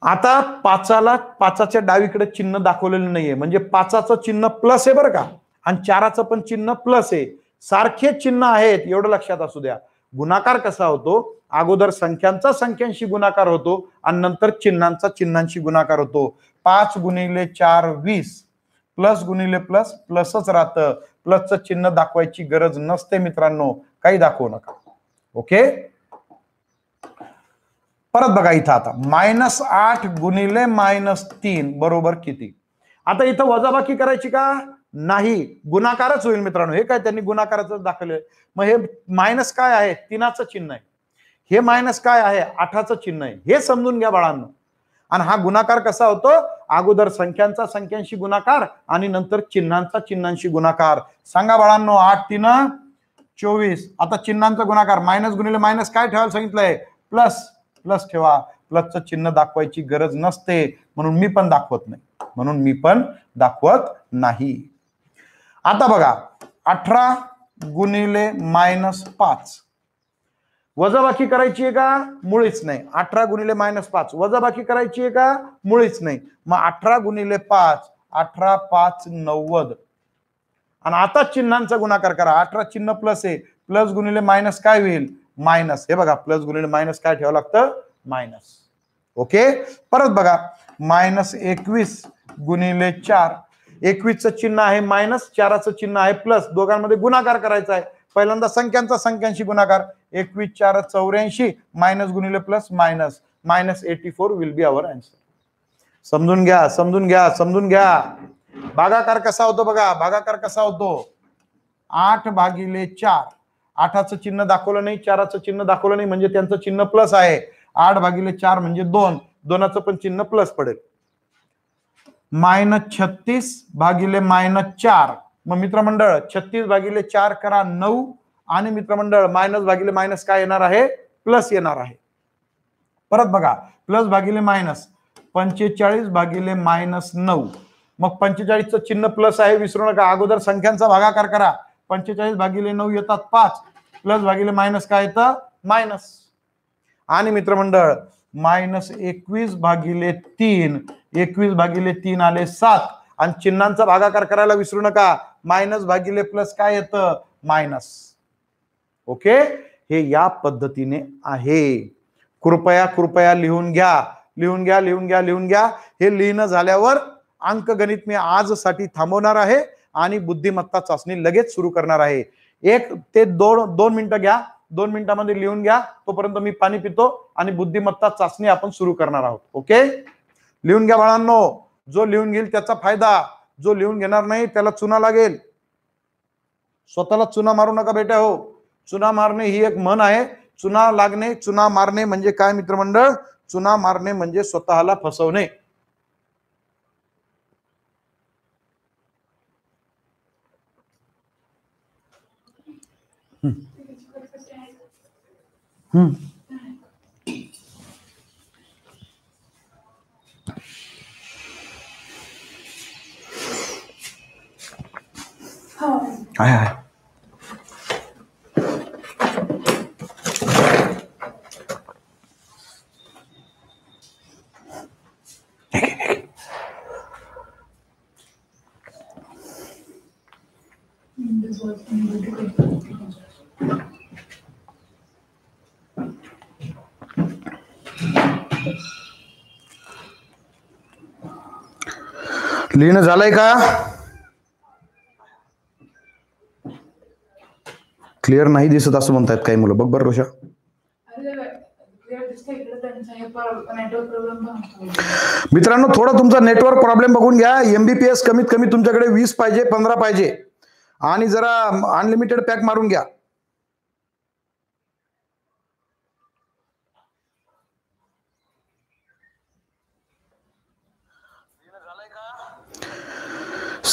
आता पाचाला पाचाच्या डावीकडे चिन्ह दाखवलेलं नाहीये म्हणजे पाचाचं चिन्ह प्लस आहे बरं का आणि चाराचं पण चिन्ह प्लस आहे सारखे चिन्ह आहेत एवढं लक्षात असू द्या गुणाकार कसा होतो अगोदर संख्यांचा संख्यांशी गुणाकार होतो आणि नंतर चिन्हांचा चिन्हांशी गुणाकार होतो पाच गुणिले चार वीस प्लस गुणिले प्लस प्लसच राहतं प्लसचं चिन्ह दाखवायची गरज नसते मित्रांनो काही दाखवू नका ओके परत बघा इथं आता मायनस आठ गुणिले मायनस तीन बरोबर किती आता इथं वजाबाकी करायची का नाही गुणाकारच होईल मित्रांनो हे काय त्यांनी गुणाकाराच दाखवले मग हे मायनस काय आहे तीनाचं चिन्ह आहे हे मायनस काय आहे आठाचं चिन्ह आहे हे समजून घ्या बाळांनो आणि हा गुणाकार कसा होतो अगोदर संख्यांचा संख्यांशी गुणाकार आणि नंतर चिन्हांचा चिन्हांशी गुणाकार सांगा बाळांनो आठ तीन चोवीस आता चिन्हांचा गुणाकार मायनस गुणिले मायनस काय ठेवायला सांगितलंय प्लस प्लस ठेवा प्लसचं चिन्ह दाखवायची गरज नसते म्हणून मी पण दाखवत नाही म्हणून मी पण दाखवत नाही आता बघा अठरा गुणिले मायनस पाच वजाबाकी करायची आहे का मुळीच नाही अठरा गुणिले मायनस पाच वजाबाकी करायची आहे का मुळीच नाही मग अठरा गुणिले पाच अठरा पाच नव्वद आणि आता चिन्हांचा गुणाकार करा अठरा चिन्ह प्लस आहे प्लस गुणिले मायनस काय होईल मायनस हे बघा प्लस गुणिले मायनस काय ठेवावं लागतं मायनस ओके परत बघा मायनस एकवीस गुणिले चार एकवीसचं चिन्ह आहे मायनस चाराचं चिन्ह आहे प्लस दोघांमध्ये गुणाकार करायचा आहे पहिल्यांदा संख्यांचा संख्यांशी गुणाकार एकवीस चार चौऱ्याऐंशी मायनस गुणिले plus minus minus eighty four will be our answer समजून घ्या समजून घ्या समजून घ्या भागाकार कसा होतो बघा भागाकार कसा होतो आठ भागिले चार आठाचं चिन्ह दाखवलं नाही चाराचं चिन्ह दाखवलं नाही म्हणजे त्यांचं चिन्ह प्लस आहे आठ भागिले चार म्हणजे दोन दोनाचं पण चिन्ह प्लस पडेल मायनस छत्तीस भागिले मायनस चार मग मित्रमंडळ छत्तीस भागिले चार करा नऊ आणि मित्रमंडळ मायनस भागिले मायनस काय येणार आहे प्लस येणार आहे परत बघा प्लस भागिले मायनस पंचेचाळीस भागिले मायनस नऊ मग पंचेचाळीसचं चिन्ह प्लस आहे विसरू नका अगोदर संख्यांचा भागाकार करा पंचेचाळीस भागिले नऊ येतात पाच प्लस भागिले मायनस काय येतं मायनस आणि मित्रमंडळ मायनस एकवीस भागिले तीन एकवीस भागिले तीन आले सात आणि चिन्हांचा भागाकार करायला विसरू नका मायनस भागिले प्लस काय येतं मायनस ओके हे या पद्धतीने आहे कृपया कृपया लिहून घ्या लिहून घ्या लिहून घ्या लिहून घ्या हे लिहिणं झाल्यावर अंकगणित मी आजसाठी थांबवणार आहे आणि बुद्धिमत्ता चाचणी लगेच सुरू करणार आहे एक ते दोन दोन मिनिटं घ्या दोन मिनिटांमध्ये लिहून घ्या तोपर्यंत मी पाणी पितो आणि बुद्धिमत्ता चाचणी आपण सुरू करणार आहोत ओके लिहून घ्या बाळांनो जो लिहून घेईल त्याचा फायदा जो लिहून घेणार नाही त्याला चुना लागेल स्वतःला चुना मारू नका बेटा हो चुना मारणे ही एक मन आहे चुना लागणे चुना मारणे म्हणजे काय मित्रमंडळ चुना मारणे म्हणजे स्वतःला फसवणे 嗯嗯，好。哎呀！लिहिणं झालंय का क्लिअर नाही दिसत असं म्हणतात काही मुलं बघ बरं कशा मित्रांनो थोडा तुमचा नेटवर्क प्रॉब्लेम बघून घ्या एमबीपीएस कमीत कमी तुमच्याकडे वीस पाहिजे पंधरा पाहिजे आणि जरा अनलिमिटेड पॅक मारून घ्या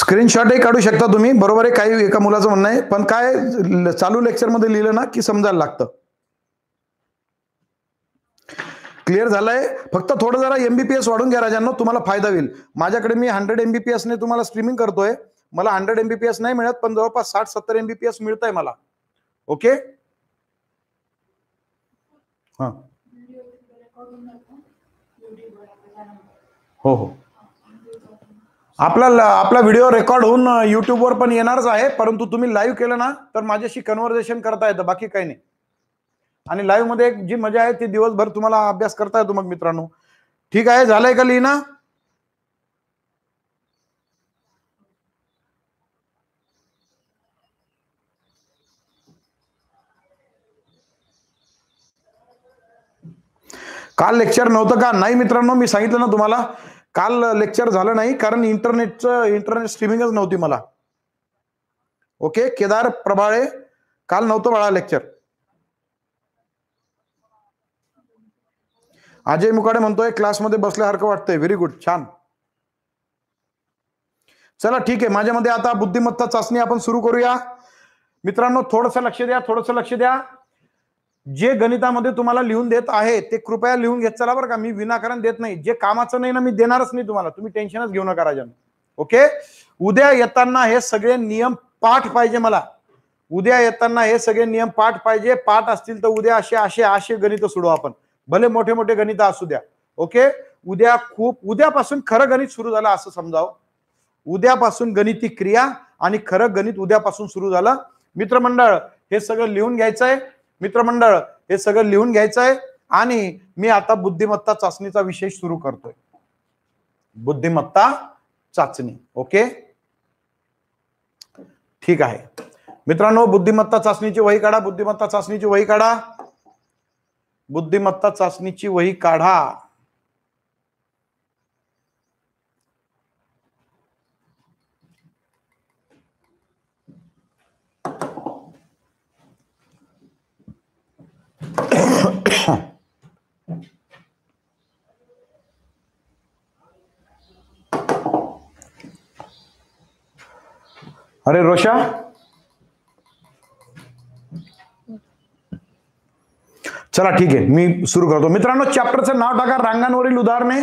स्क्रीनशॉटही काढू शकता तुम्ही बरोबर आहे काही एका मुलाचं म्हणणं आहे पण काय चालू लेक्चरमध्ये लिहिलं ना की समजायला लागतं क्लिअर झालंय फक्त थोडं जरा एमबीपीएस वाढून घ्या राजांनो तुम्हाला फायदा होईल माझ्याकडे मी हंड्रेड एमबीपीएसने तुम्हाला स्ट्रीमिंग करतोय मला हंड्रेड एमबीपीएस नाही मिळत पण जवळपास साठ सत्तर एमबीपीएस मिळत आहे मला ओके हां हो हो आपला आपला व्हिडिओ रेकॉर्ड होऊन युट्यूबवर पण येणारच आहे परंतु तुम्ही लाईव्ह केलं ना तर माझ्याशी कन्व्हर्सेशन करता येतं बाकी काही नाही आणि लाईव्ह मध्ये जी मजा आहे ती दिवसभर तुम्हाला अभ्यास करता येतो मग मित्रांनो ठीक आहे झालंय का लिहिना काल लेक्चर नव्हतं का नाही मित्रांनो मी सांगितलं ना तुम्हाला काल लेक्चर झालं नाही कारण इंटरनेटचं इंटरनेट स्ट्रीमिंगच नव्हती मला ओके केदार प्रभाळे काल नव्हतं बाळा लेक्चर अजय मुकाडे म्हणतोय क्लासमध्ये बसल्यासारखं वाटतंय व्हेरी गुड छान चला ठीक आहे माझ्यामध्ये आता बुद्धिमत्ता चाचणी आपण सुरू करूया मित्रांनो थोडस लक्ष द्या थोडस लक्ष द्या जे गणितामध्ये तुम्हाला लिहून देत आहे ते कृपया लिहून घेत चला बरं का मी विनाकारण देत नाही जे कामाचं नाही ना मी देणारच नाही तुम्हाला तुम्ही टेन्शनच घेऊ नका राजन ओके उद्या येताना हे सगळे नियम पाठ पाहिजे मला उद्या येताना हे सगळे नियम पाठ पाहिजे पाठ असतील तर उद्या असे असे असे गणित सोडू आपण भले मोठे मोठे गणित असू द्या ओके उद्या खूप उद्यापासून खरं गणित सुरू झालं असं समजावं उद्यापासून गणिती क्रिया आणि खरं गणित उद्यापासून सुरू झालं मित्रमंडळ हे सगळं लिहून घ्यायचं आहे मित्रमंडळ हे सगळं लिहून घ्यायचं आहे आणि मी आता बुद्धिमत्ता चाचणीचा विषय सुरू करतोय बुद्धिमत्ता चाचणी ओके ठीक आहे मित्रांनो बुद्धिमत्ता चाचणीची वही काढा बुद्धिमत्ता चाचणीची वही काढा बुद्धिमत्ता चाचणीची वही काढा अरे रोषा चला ठीक आहे मी सुरू करतो मित्रांनो चॅप्टरचं नाव टाका रांगांवरील उदाहरणे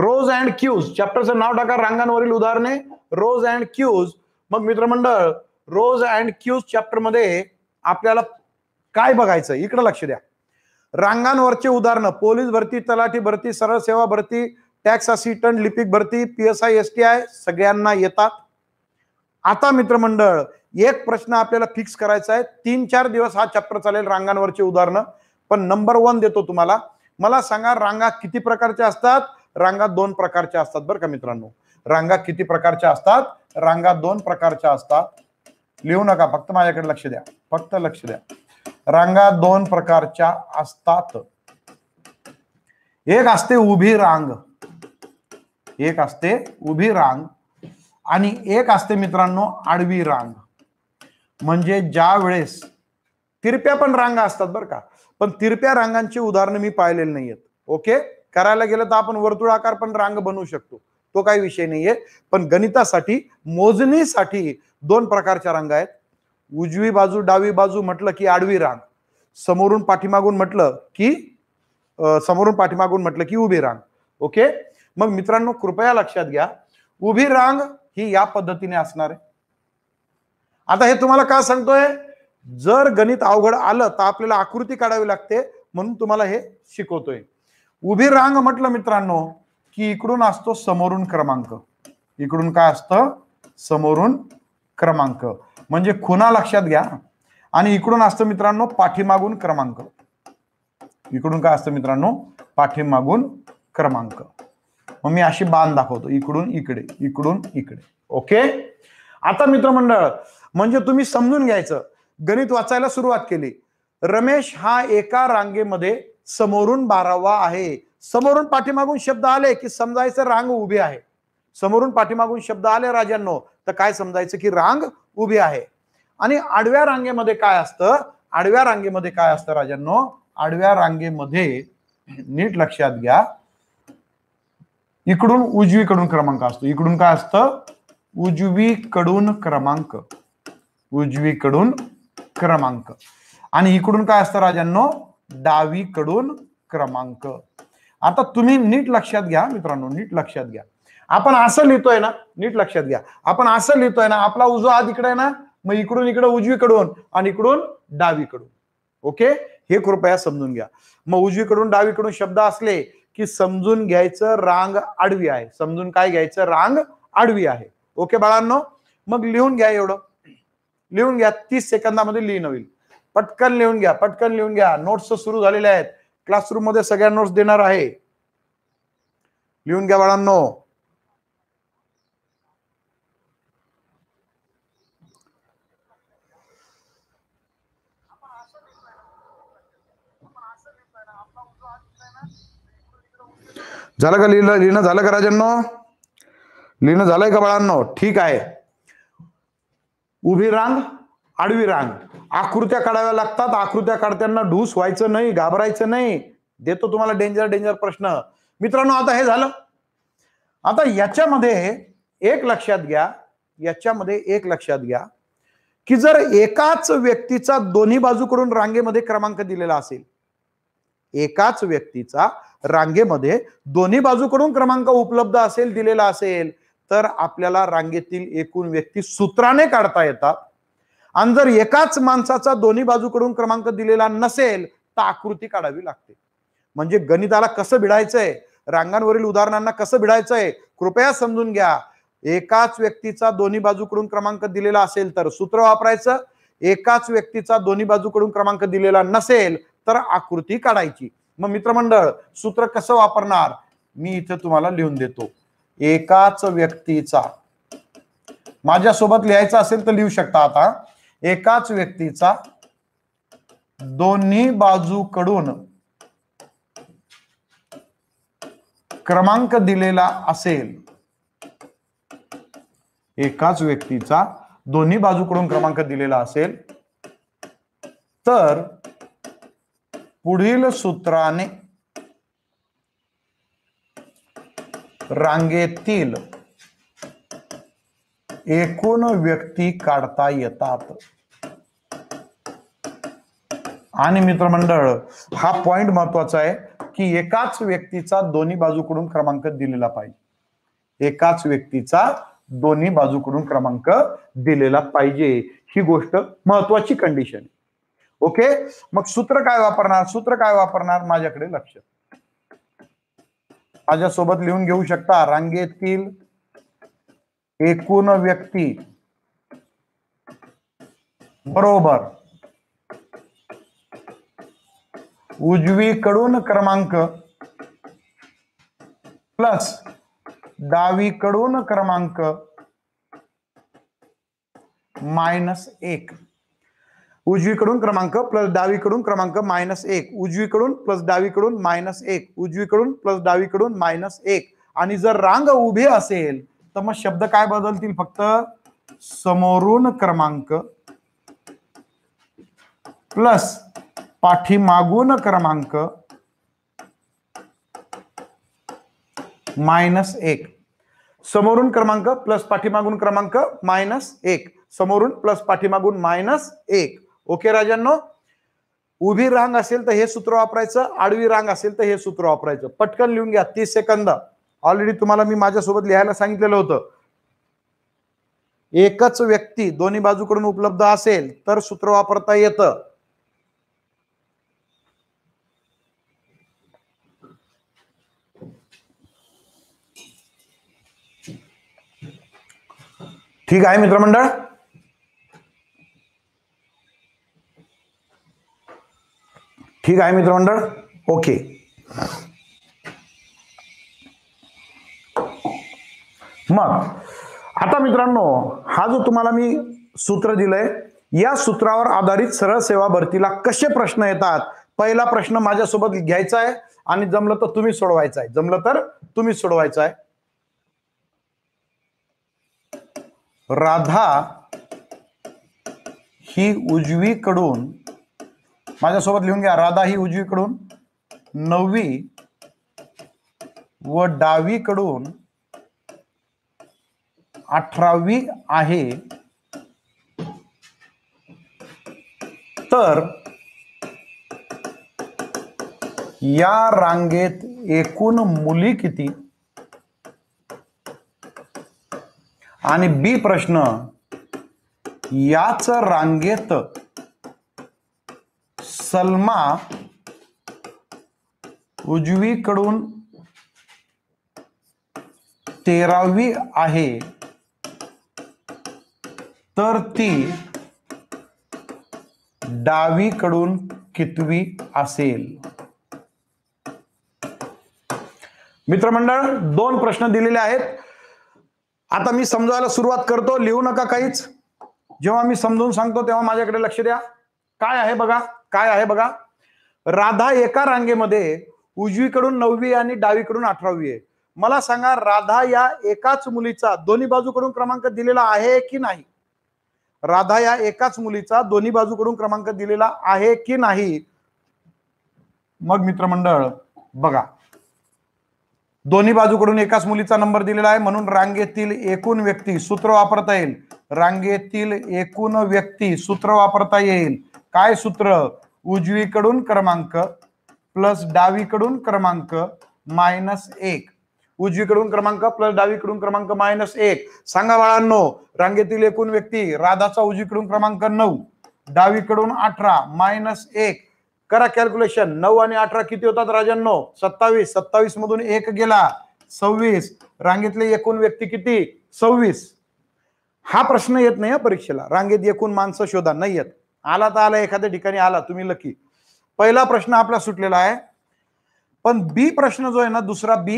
रोज अँड क्यूज चॅप्टरचं नाव टाका रांगांवरील उदाहरणे रोज अँड क्यूज मग मित्रमंडळ रोज अँड क्यूज चॅप्टरमध्ये आपल्याला काय बघायचं इकडे लक्ष द्या रांगांवरचे उदाहरणं पोलीस भरती तलाठी भरती सरळ सेवा भरती टॅक्स असिस्टंट लिपिक भरती P S I S T I सगळ्यांना येतात आता मित्रमंडळ एक प्रश्न आपल्याला फिक्स करायचा आहे तीन चार दिवस हा चॅप्टर चालेल रांगांवरचे उदाहरणं पण नंबर वन देतो तुम्हाला मला सांगा रांगा किती प्रकारच्या असतात रांगा दोन प्रकारच्या असतात बरं का मित्रांनो रांगा किती प्रकारच्या असतात रांगा दोन प्रकारच्या असतात लिहू नका फक्त माझ्याकडे लक्ष द्या फक्त लक्ष द्या रांगा दोन प्रकारच्या असतात एक असते उभी रांग एक असते उभी रांग आणि एक असते मित्रांनो आडवी रांग म्हणजे ज्या वेळेस तिरप्या पण रांगा असतात बरं का पण तिरप्या रांगांची उदाहरणं मी पाहिलेली नाहीयेत ओके करायला गेलं तर आपण वर्तुळाकार पण रांग बनवू शकतो तो काही विषय नाहीये पण गणितासाठी मोजणीसाठी दोन प्रकारच्या रांगा आहेत उजवी बाजू डावी बाजू म्हटलं की आडवी रांग समोरून पाठीमागून म्हटलं की समोरून पाठीमागून म्हटलं की उभी रांग ओके मग मित्रांनो कृपया लक्षात घ्या उभी रांग ही या पद्धतीने असणार आहे आता हे तुम्हाला का सांगतोय जर गणित अवघड आलं तर आपल्याला आकृती काढावी लागते म्हणून तुम्हाला हे शिकवतोय उभी रांग म्हटलं मित्रांनो की इकडून असतो समोरून क्रमांक इकडून काय असतं समोरून क्रमांक म्हणजे खुना लक्षात घ्या आणि इकडून असतं मित्रांनो पाठीमागून क्रमांक इकडून काय असतं मित्रांनो पाठीमागून क्रमांक मग मी अशी बांध दाखवतो इकडून इकडे इकडून इकडे ओके आता मित्रमंडळ म्हणजे तुम्ही समजून घ्यायचं गणित वाचायला सुरुवात केली रमेश हा एका रांगेमध्ये समोरून बारावा आहे समोरून पाठीमागून शब्द आले की समजायचं रांग उभी आहे समोरून पाठीमागून शब्द आले राजांनो तर काय समजायचं की रांग उभी आहे आणि आडव्या रांगेमध्ये काय असतं आडव्या रांगेमध्ये काय असतं राजांनो आडव्या रांगेमध्ये नीट लक्षात घ्या इकडून उजवीकडून क्रमांक असतो इकडून काय असतं उजवीकडून क्रमांक उजवीकडून क्रमांक आणि इकडून काय असतं राजांनो डावीकडून क्रमांक आता तुम्ही नीट लक्षात घ्या मित्रांनो नीट लक्षात घ्या आपण असं लिहितोय ना नीट लक्षात घ्या आपण असं लिहितोय ना आपला उजवा हात इकडे ना मग इकडून इकडे उजवीकडून आणि इकडून डावीकडून ओके हे कृपया समजून घ्या मग उजवीकडून डावीकडून शब्द असले की समजून घ्यायचं रांग आडवी आहे समजून काय घ्यायचं रांग आडवी आहे ओके बाळांनो मग लिहून घ्या एवढं लिहून घ्या तीस सेकंदामध्ये लिहिन होईल पटकन लिहून घ्या पटकन लिहून घ्या नोट्स सुरू झालेल्या आहेत क्लासरूम मध्ये सगळ्या नोट्स देणार आहे लिहून घ्या बाळांनो झालं का लिहिलं लिहिणं झालं का राजांनो लिहिणं झालंय का बाळांनो ठीक आहे उभी रांग आडवी रांग आकृत्या काढाव्या लागतात आकृत्या काढताना ढूस व्हायचं नाही घाबरायचं नाही देतो तुम्हाला डेंजर डेंजर प्रश्न मित्रांनो आता हे झालं आता याच्यामध्ये एक लक्षात घ्या याच्यामध्ये एक लक्षात घ्या की जर एकाच व्यक्तीचा दोन्ही बाजूकडून रांगेमध्ये क्रमांक दिलेला असेल एकाच व्यक्तीचा रांगेमध्ये दोन्ही बाजूकडून क्रमांक उपलब्ध असेल दिलेला असेल तर आपल्याला रांगेतील एकूण व्यक्ती सूत्राने काढता येतात आणि जर एकाच माणसाचा दोन्ही बाजूकडून क्रमांक दिलेला नसेल तर आकृती काढावी लागते म्हणजे गणिताला कसं भिडायचंय रांगांवरील उदाहरणांना कसं भिडायचंय कृपया समजून घ्या एकाच व्यक्तीचा दोन्ही बाजूकडून क्रमांक दिलेला असेल तर सूत्र वापरायचं एकाच व्यक्तीचा दोन्ही बाजूकडून क्रमांक दिलेला नसेल तर आकृती काढायची मग मित्रमंडळ सूत्र कसं वापरणार मी इथे तुम्हाला लिहून देतो एकाच व्यक्तीचा माझ्यासोबत लिहायचा असेल तर लिहू शकता आता एकाच व्यक्तीचा दोन्ही बाजूकडून क्रमांक दिलेला असेल एकाच व्यक्तीचा दोन्ही बाजूकडून क्रमांक दिलेला असेल तर पुढील सूत्राने रांगेतील एकूण व्यक्ती काढता येतात आणि मित्रमंडळ हा पॉइंट महत्वाचा आहे की एकाच व्यक्तीचा दोन्ही बाजूकडून क्रमांक दिलेला पाहिजे एकाच व्यक्तीचा दोन्ही बाजूकडून क्रमांक दिलेला पाहिजे ही गोष्ट महत्वाची कंडिशन आहे ओके मग सूत्र काय वापरणार सूत्र काय वापरणार माझ्याकडे लक्ष माझ्यासोबत लिहून घेऊ शकता रांगेतील एकूण व्यक्ती बरोबर उजवीकडून क्रमांक प्लस डावीकडून क्रमांक मायनस एक उजवीकडून क्रमांक प्लस डावीकडून क्रमांक मायनस एक उजवीकडून प्लस डावीकडून मायनस एक उजवीकडून प्लस डावीकडून मायनस एक आणि जर रांग उभे असेल तर मग शब्द काय बदलतील फक्त समोरून क्रमांक प्लस पाठीमागून क्रमांक मायनस एक समोरून क्रमांक प्लस पाठीमागून क्रमांक मायनस एक समोरून प्लस पाठीमागून मायनस एक ओके राजांनो उभी रांग असेल तर हे सूत्र वापरायचं आडवी रांग असेल तर हे सूत्र वापरायचं पटकन लिहून घ्या तीस सेकंद ऑलरेडी तुम्हाला मी माझ्यासोबत लिहायला सांगितलेलं होतं एकच व्यक्ती दोन्ही बाजूकडून उपलब्ध असेल तर सूत्र वापरता येतं ठीक आहे मित्रमंडळ ठीक आहे मित्रमंडळ ओके मग आता मित्रांनो हा जो तुम्हाला मी सूत्र दिलंय या सूत्रावर आधारित सरळ सेवा भरतीला कसे प्रश्न येतात पहिला प्रश्न माझ्यासोबत घ्यायचा आहे आणि जमलं तर तुम्ही सोडवायचं आहे जमलं तर तुम्ही सोडवायचं आहे राधा ही उजवीकडून माझ्यासोबत लिहून घ्या राधा ही उजवीकडून नववी व डावीकडून अठरावी आहे तर या रांगेत एकूण मुली किती आणि बी प्रश्न याच रांगेत सलमा उजवीकडून तेरावी आहे तर ती डावीकडून कितवी असेल मित्रमंडळ दोन प्रश्न दिलेले आहेत आता मी समजायला सुरुवात करतो लिहू नका काहीच जेव्हा मी समजून सांगतो तेव्हा माझ्याकडे लक्ष द्या काय आहे बघा काय आहे बघा राधा एका रांगेमध्ये उजवीकडून नववी आणि डावीकडून अठरावी आहे मला सांगा राधा या एकाच मुलीचा दोन्ही बाजूकडून क्रमांक दिलेला आहे की नाही राधा या एकाच मुलीचा दोन्ही बाजूकडून क्रमांक दिलेला आहे की नाही मग मित्रमंडळ बघा दोन्ही बाजूकडून एकाच मुलीचा नंबर दिलेला आहे म्हणून रांगेतील एकूण व्यक्ती सूत्र वापरता येईल रांगेतील एकूण व्यक्ती सूत्र वापरता येईल काय सूत्र उजवीकडून क्रमांक प्लस डावीकडून क्रमांक मायनस एक उजवीकडून क्रमांक प्लस डावीकडून क्रमांक मायनस एक सांगा बाळांनो रांगेतील एकूण व्यक्ती राधाचा उजवीकडून क्रमांक नऊ डावीकडून अठरा मायनस एक करा कॅल्क्युलेशन नऊ आणि अठरा किती होतात राजांनो सत्तावीस सत्तावीस मधून एक गेला सव्वीस रांगेतले एकूण व्यक्ती किती सव्वीस हा प्रश्न येत नाही या परीक्षेला रांगेत एकूण माणसं शोधा नाही येत आला तर आला एखाद्या ठिकाणी आला तुम्ही लकी पहिला प्रश्न आपला सुटलेला आहे पण बी प्रश्न जो आहे ना दुसरा बी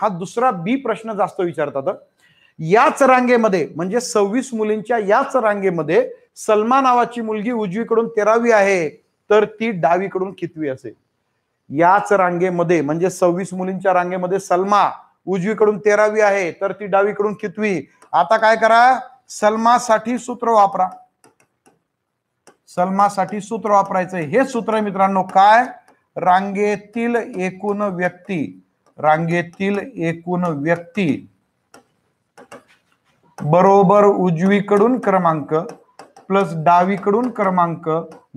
हा दुसरा बी प्रश्न जास्त विचारतात याच रांगेमध्ये म्हणजे सव्वीस मुलींच्या याच रांगेमध्ये सलमा नावाची मुलगी उजवीकडून तेरावी आहे तर ती डावीकडून कितवी असेल याच रांगेमध्ये म्हणजे सव्वीस मुलींच्या रांगेमध्ये सलमा उजवीकडून तेरावी आहे तर ती डावीकडून कितवी आता काय करा सलमासाठी सूत्र वापरा सलमासाठी सूत्र वापरायचं हे सूत्र मित्रांनो काय रांगेतील एकूण व्यक्ती रांगेतील एकूण व्यक्ती बरोबर उजवीकडून क्रमांक प्लस डावीकडून क्रमांक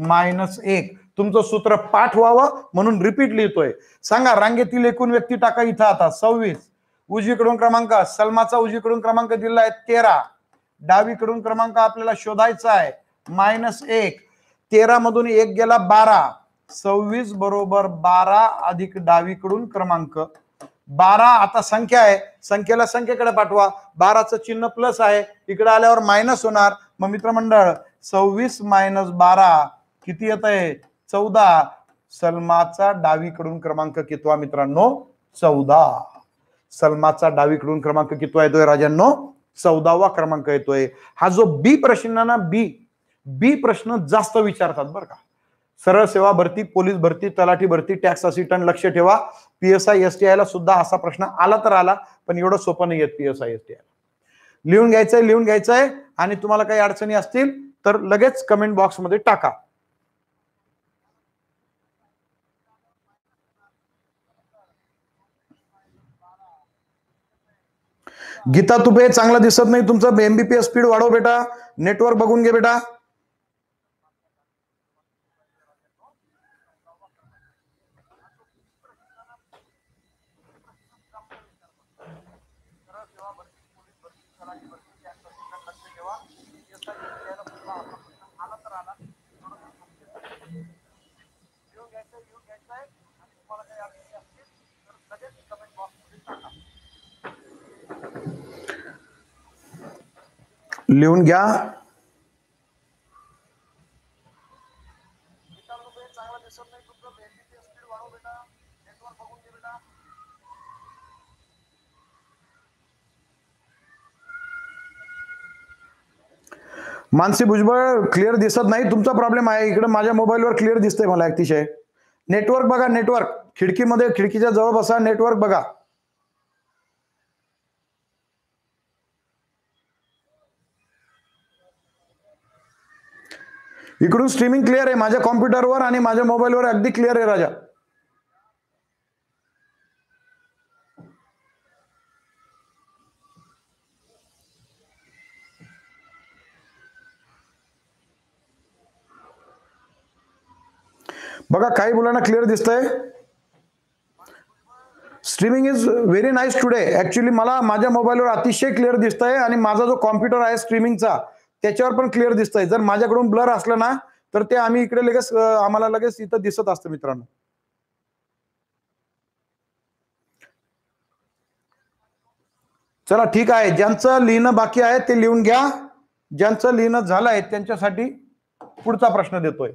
मायनस एक तुमचं सूत्र पाठवावं म्हणून रिपीट लिहितोय सांगा रांगेतील एकूण व्यक्ती टाका इथं आता सव्वीस उजवीकडून क्रमांक सलमाचा उजवीकडून क्रमांक दिला आहे तेरा डावीकडून क्रमांक आपल्याला शोधायचा आहे मायनस एक तेरा मधून एक गेला बारा सव्वीस बरोबर बारा अधिक डावीकडून क्रमांक बारा आता संख्या आहे संख्येला संख्येकडे पाठवा बाराचं चिन्ह प्लस आहे इकडे आल्यावर मायनस होणार मग मित्रमंडळ सव्वीस मायनस बारा किती येत आहे चौदा सलमाचा डावीकडून क्रमांक कितवा मित्रांनो चौदा सलमाचा डावीकडून क्रमांक कितवा येतोय राजांनो चौदावा क्रमांक येतोय हा जो बी प्रश्न ना बी बी प्रश्न जास्त विचारतात बरं का सरळ सेवा भरती पोलीस भरती तलाठी भरती टॅक्स असिस्टंट लक्ष ठेवा पीएसआय एस टी आयला सुद्धा असा प्रश्न आला तर आला पण एवढं सोपं नाही येत पीएसआय एस टी आयला लिहून घ्यायचंय लिहून घ्यायचंय आणि तुम्हाला काही अडचणी असतील तर लगेच कमेंट बॉक्समध्ये टाका गीता तुपे चांगला दिसत नाही तुमचं एमबीपीएस स्पीड वाढव बेटा नेटवर्क बघून घे बेटा लिहून घ्या मानसी भुजबळ क्लिअर दिसत नाही तुमचा प्रॉब्लेम आहे इकडे माझ्या मोबाईलवर क्लिअर दिसतंय मला अतिशय नेटवर्क बघा नेटवर्क खिडकीमध्ये खिडकीच्या जवळ बसा नेटवर्क बघा इकडून स्ट्रीमिंग क्लिअर आहे माझ्या कॉम्प्युटरवर आणि माझ्या मोबाईलवर अगदी क्लिअर आहे राजा बघा काही मुलांना क्लिअर दिसत आहे streaming is very nice today actually मला माझ्या मोबाईलवर अतिशय क्लिअर दिसत आहे आणि माझा जो कॉम्प्युटर आहे स्ट्रीमिंगचा त्याच्यावर पण क्लिअर दिसतंय जर माझ्याकडून ब्लर असलं ना तर ते आम्ही इकडे लगेच आम्हाला लगेच इथं दिसत असतं मित्रांनो चला ठीक आहे ज्यांचं लिहिणं बाकी आहे ते लिहून घ्या ज्यांचं लिहिणं झालं आहे त्यांच्यासाठी पुढचा प्रश्न देतोय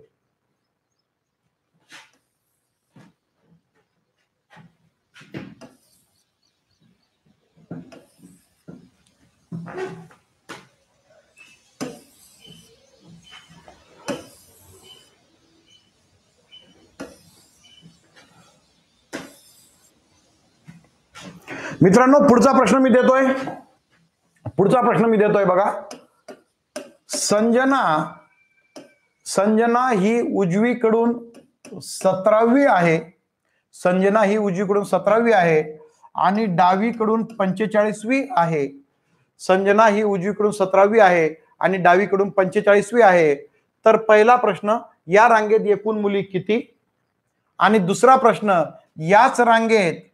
मित्रांनो पुढचा प्रश्न मी देतोय पुढचा प्रश्न मी देतोय बघा संजना संजना ही उजवीकडून सतरावी आहे संजना ही उजवीकडून सतरावी आहे आणि डावीकडून पंचेचाळीसवी आहे संजना ही उजवीकडून सतरावी आहे आणि डावीकडून पंचेचाळीसवी आहे तर पहिला प्रश्न या रांगेत एकूण मुली किती आणि दुसरा प्रश्न याच रांगेत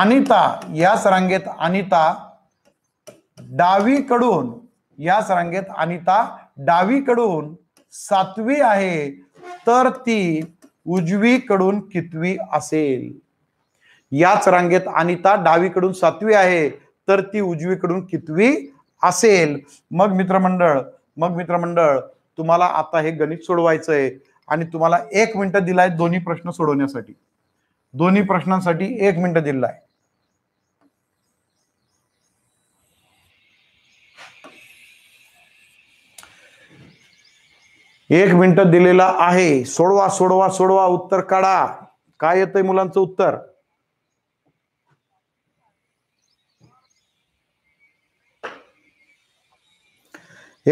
अनिता याच रांगेत अनिता डावीकडून याच रांगेत अनिता डावीकडून सातवी आहे तर ती उजवीकडून कितवी असेल याच रांगेत अनिता डावीकडून सातवी आहे तर ती उजवीकडून कितवी असेल मग मित्रमंडळ मग मित्रमंडळ तुम्हाला आता हे गणित सोडवायचंय आणि तुम्हाला एक मिनिट दिलाय दोन्ही प्रश्न सोडवण्यासाठी दोन्ही प्रश्नांसाठी एक मिनिट दिलेला आहे एक मिनिट दिलेला आहे सोडवा सोडवा सोडवा उत्तर काढा काय येतंय मुलांचं उत्तर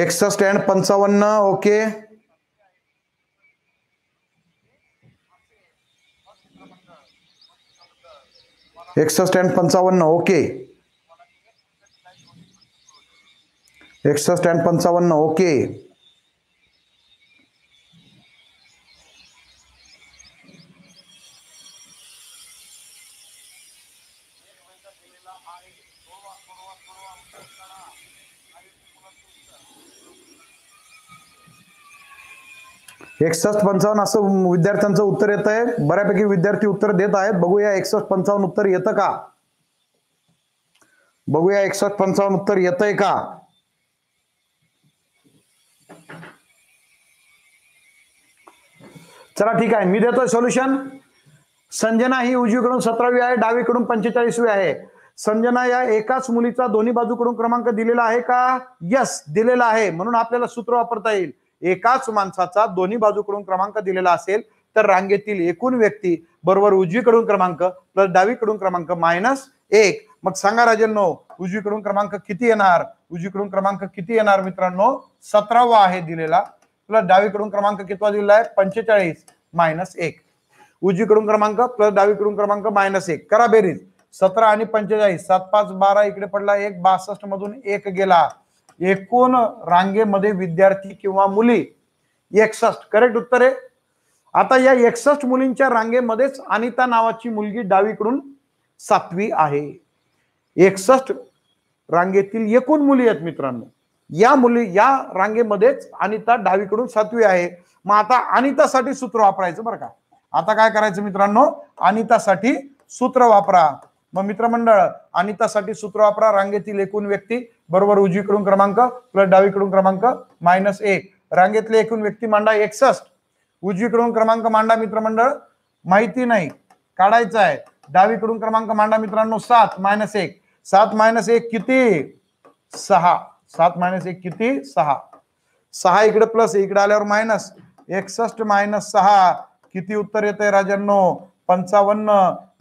एकसष्ट अँड पंचावन्न ओके एकसष्ट अँड पंचावन्न ओके एकसष्ट अँड पंचावन्न ओके एकसष्ट पंचावन्न असं विद्यार्थ्यांचं उत्तर येत आहे बऱ्यापैकी विद्यार्थी उत्तर देत आहेत बघूया एकसष्ट पंचावन्न उत्तर येतं का बघूया एकसष्ट पंचावन्न उत्तर येत आहे का चला ठीक आहे मी देतोय सोल्युशन संजना ही उजवीकडून सतरावी आहे डावीकडून पंचेचाळीसवी आहे संजना या एकाच मुलीचा दोन्ही बाजूकडून क्रमांक दिलेला आहे का यस दिलेला आहे म्हणून आपल्याला सूत्र वापरता येईल एकाच माणसाचा दोन्ही बाजूकडून क्रमांक दिलेला असेल तर रांगेतील एकूण व्यक्ती बरोबर उजवीकडून क्रमांक प्लस डावीकडून क्रमांक मायनस एक मग सांगा राजनो उजवीकडून क्रमांक किती येणार उजवीकडून क्रमांक किती येणार मित्रांनो सतरावा आहे दिलेला प्लस डावीकडून क्रमांक कितवा दिलेला आहे पंचेचाळीस मायनस एक उजवीकडून क्रमांक प्लस डावीकडून क्रमांक मायनस एक करा बेरीज सतरा आणि पंचेचाळीस सात पाच बारा इकडे पडला एक बासष्ट मधून एक गेला एकूण रांगेमध्ये विद्यार्थी किंवा मुली एकसष्ट करेक्ट उत्तर आहे आता या एकसष्ट मुलींच्या रांगेमध्येच अनिता नावाची मुलगी डावीकडून सातवी आहे एकसष्ट रांगेतील एकूण मुली आहेत मित्रांनो या मुली या रांगेमध्येच अनिता डावीकडून सातवी आहे मग आता अनितासाठी सूत्र वापरायचं बरं का आता काय करायचं मित्रांनो अनितासाठी सूत्र वापरा मग मित्रमंडळ आणि त्यासाठी सूत्र वापरा रांगेतील एकूण व्यक्ती बरोबर उजवीकडून क्रमांक प्लस डावीकडून क्रमांक मायनस एक रांगेतले एकूण व्यक्ती मांडा एकसष्ट उजवीकडून क्रमांक मांडा मित्रमंडळ माहिती नाही काढायचं आहे डावीकडून क्रमांक मांडा मित्रांनो सात मायनस एक सात मायनस एक किती सहा सात मायनस एक किती सहा सहा इकडे प्लस इकडे आल्यावर मायनस एकसष्ट मायनस सहा किती उत्तर येत आहे राजांनो पंचावन्न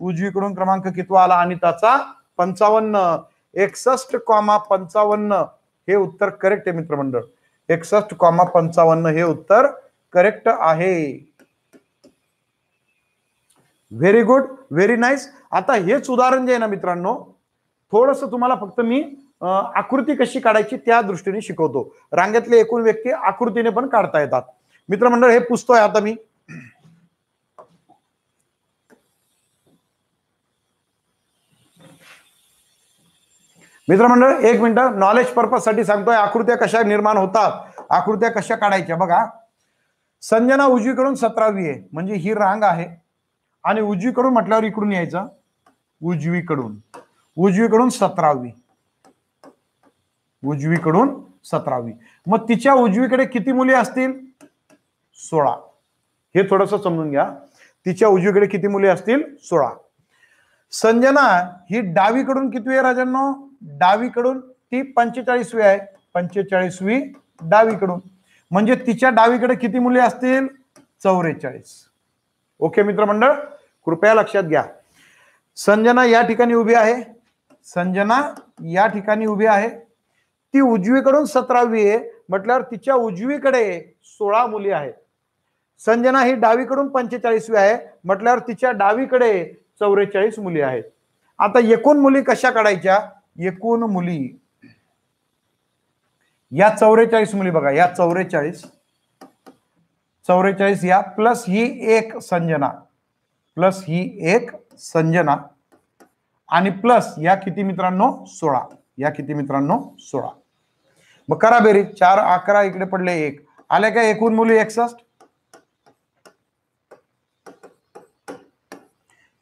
उजवीकडून क्रमांक कितवा आला आणि त्याचा पंचावन्न एकसष्ट कॉमा पंचावन्न हे उत्तर करेक्ट आहे मित्रमंडळ एकसष्ट कॉमा पंचावन्न हे उत्तर करेक्ट आहे व्हेरी गुड व्हेरी नाईस आता हेच उदाहरण जे आहे ना मित्रांनो थोडस तुम्हाला फक्त मी आकृती कशी काढायची त्या दृष्टीने शिकवतो रांगेतले एकूण व्यक्ती आकृतीने पण काढता येतात मित्रमंडळ हे पुसतोय आता मी मित्रमंडळ एक मिनिट नॉलेज पर्पज साठी सांगतोय आकृत्या कशा निर्माण होतात आकृत्या कशा काढायच्या बघा संजना उजवीकडून सतरावी आहे म्हणजे ही रांग आहे आणि उजवीकडून म्हटल्यावर इकडून यायचं उजवीकडून उजवीकडून सतरावी उजवीकडून सतरावी मग तिच्या उजवीकडे किती मुली असतील सोळा हे थोडस समजून घ्या तिच्या उजवीकडे किती मुली असतील सोळा संजना ही डावीकडून किती आहे राजांनो डावीकडून ती पंचेचाळीसवी आहे पंचेचाळीसवी डावीकडून म्हणजे तिच्या डावीकडे किती मुली असतील चौवेचाळीस ओके मित्रमंडळ कृपया लक्षात घ्या संजना या ठिकाणी उभी आहे संजना या ठिकाणी उभी आहे ती उजवीकडून सतरावी आहे म्हटल्यावर तिच्या उजवीकडे सोळा मुली आहेत संजना ही डावीकडून पंचेचाळीसवी आहे म्हटल्यावर तिच्या डावीकडे चौवेचाळीस मुली आहेत आता एकूण मुली कशा काढायच्या एकूण मुली या चौवेचाळीस मुली बघा या चौवेचाळीस चौवेचाळीस या प्लस ही एक संजना प्लस ही एक संजना आणि प्लस या किती मित्रांनो सोळा या किती मित्रांनो सोळा मग करा बेरी चार अकरा इकडे पडले एक आले काय एकूण मुली एकसष्ट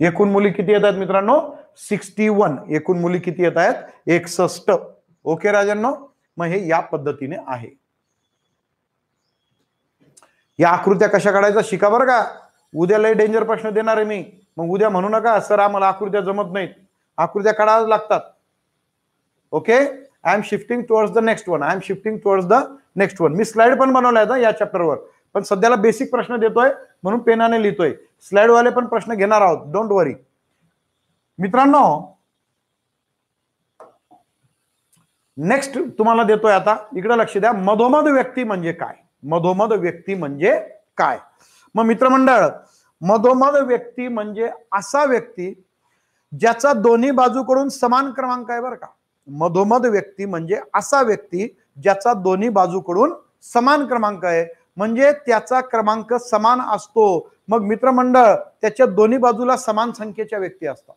एकूण मुली किती येतात मित्रांनो सिक्स्टी वन एकूण मुली किती येत आहेत एकसष्ट ओके राजांनो मग हे या पद्धतीने आहे या आकृत्या कशा काढायचा शिका बरं का उद्या लय डेंजर प्रश्न देणार आहे मी मग उद्या म्हणू नका सर आम्हाला आकृत्या जमत नाहीत आकृत्या काढाव्या लागतात okay I am shifting towards the next one I am shifting towards the next one मी स्लाइड पण बनवला आहे या चॅप्टरवर पण सध्याला बेसिक प्रश्न देतोय म्हणून पेनाने लिहितोय स्लाइडवाले पण प्रश्न घेणार आहोत डोंट वरी मित्रांनो नेक्स्ट तुम्हाला देतोय आता इकडे लक्ष द्या मधोमध व्यक्ती म्हणजे काय मधोमध व्यक्ती म्हणजे काय मग मित्रमंडळ मधोमध व्यक्ती म्हणजे असा व्यक्ती ज्याचा दोन्ही बाजूकडून समान क्रमांक आहे बरं का मधोमध व्यक्ती म्हणजे असा व्यक्ती ज्याचा दोन्ही बाजूकडून समान क्रमांक आहे म्हणजे त्याचा क्रमांक समान असतो मग मित्रमंडळ त्याच्या दोन्ही बाजूला समान संख्येच्या व्यक्ती असतात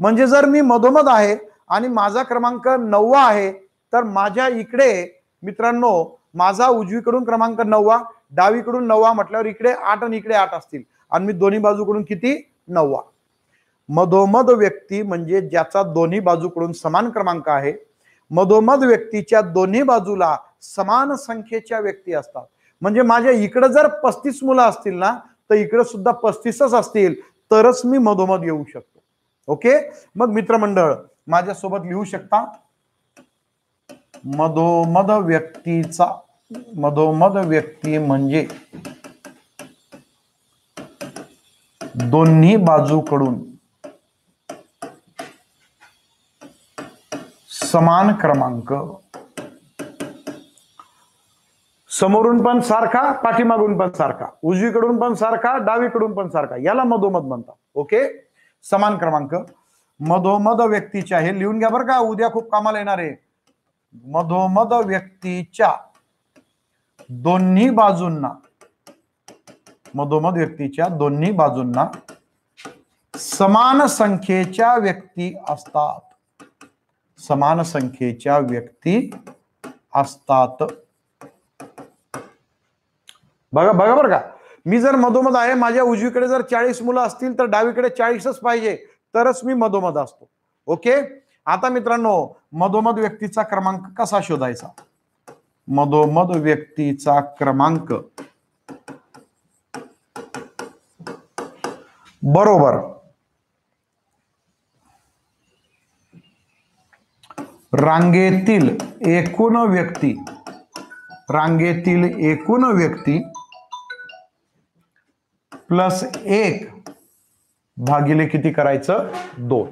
म्हणजे जर मी मधोमध आहे आणि माझा क्रमांक नववा आहे तर माझ्या इकडे मित्रांनो माझा उजवीकडून क्रमांक नववा डावीकडून नववा म्हटल्यावर इकडे आठ आणि इकडे आठ असतील आणि मी दोन्ही बाजूकडून किती नववा मधोमध व्यक्ती म्हणजे ज्याचा दोन्ही बाजूकडून समान क्रमांक आहे मधोमध व्यक्तीच्या दोन्ही बाजूला समान संख्येच्या व्यक्ती असतात म्हणजे माझ्या इकडे जर पस्तीस मुलं असतील ना तर इकडे सुद्धा पस्तीसच असतील तरच मी मधोमध येऊ शकतो ओके मग मित्रमंडळ माझ्यासोबत लिहू शकता मधोमध व्यक्तीचा मधोमध व्यक्ती म्हणजे दोन्ही बाजूकडून समान क्रमांक समोरून पण सारखा पाठीमागून पण सारखा उजवीकडून पण सारखा डावीकडून पण सारखा याला मधोमध म्हणतात ओके समान क्रमांक मधोमध व्यक्तीच्या हे लिहून घ्या बरं का उद्या खूप कामाला येणार आहे मधोमध व्यक्तीच्या दोन्ही बाजूंना मधोमध व्यक्तीच्या दोन्ही बाजूंना समान संख्येच्या व्यक्ती असतात समान संख्येच्या व्यक्ती असतात बघा बघा बरं का मी जर मधोमध आहे माझ्या उजवीकडे जर चाळीस मुलं असतील तर डावीकडे चाळीसच पाहिजे तरच मी मधोमध असतो ओके आता मित्रांनो मधोमध व्यक्तीचा क्रमांक कसा शोधायचा मधोमध व्यक्तीचा क्रमांक बरोबर रांगेतील एकूण व्यक्ती रांगेतील एकूण व्यक्ती प्लस एक भागिले किती करायचं दोन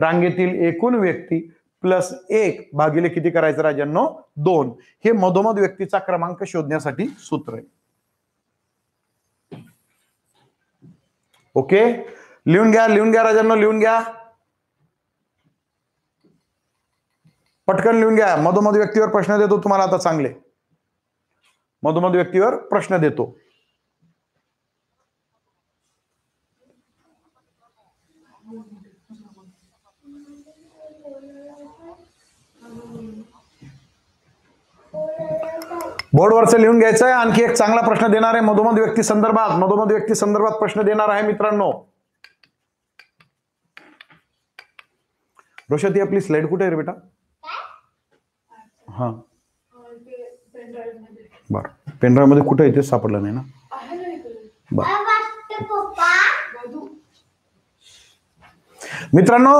रांगेतील एकूण व्यक्ती प्लस एक भागिले किती करायचं राजांनो दोन हे मधोमध व्यक्तीचा क्रमांक शोधण्यासाठी सूत्र आहे ओके लिहून घ्या लिहून घ्या राजांनो लिहून घ्या पटकन लिहून घ्या मधोमध व्यक्तीवर प्रश्न देतो तुम्हाला आता चांगले मधोमध व्यक्तीवर प्रश्न देतो बोर्डवरचं लिहून घ्यायचं आहे आणखी एक चांगला प्रश्न देणार आहे मधोमध व्यक्ती संदर्भात मधोमध व्यक्ती संदर्भात प्रश्न देणार आहे मित्रांनो रोशती आपली स्लाइड कुठे आहे बेटा हा बर पेनड्राईव्ह मध्ये कुठे आहे ते सापडलं नाही ना बर मित्रांनो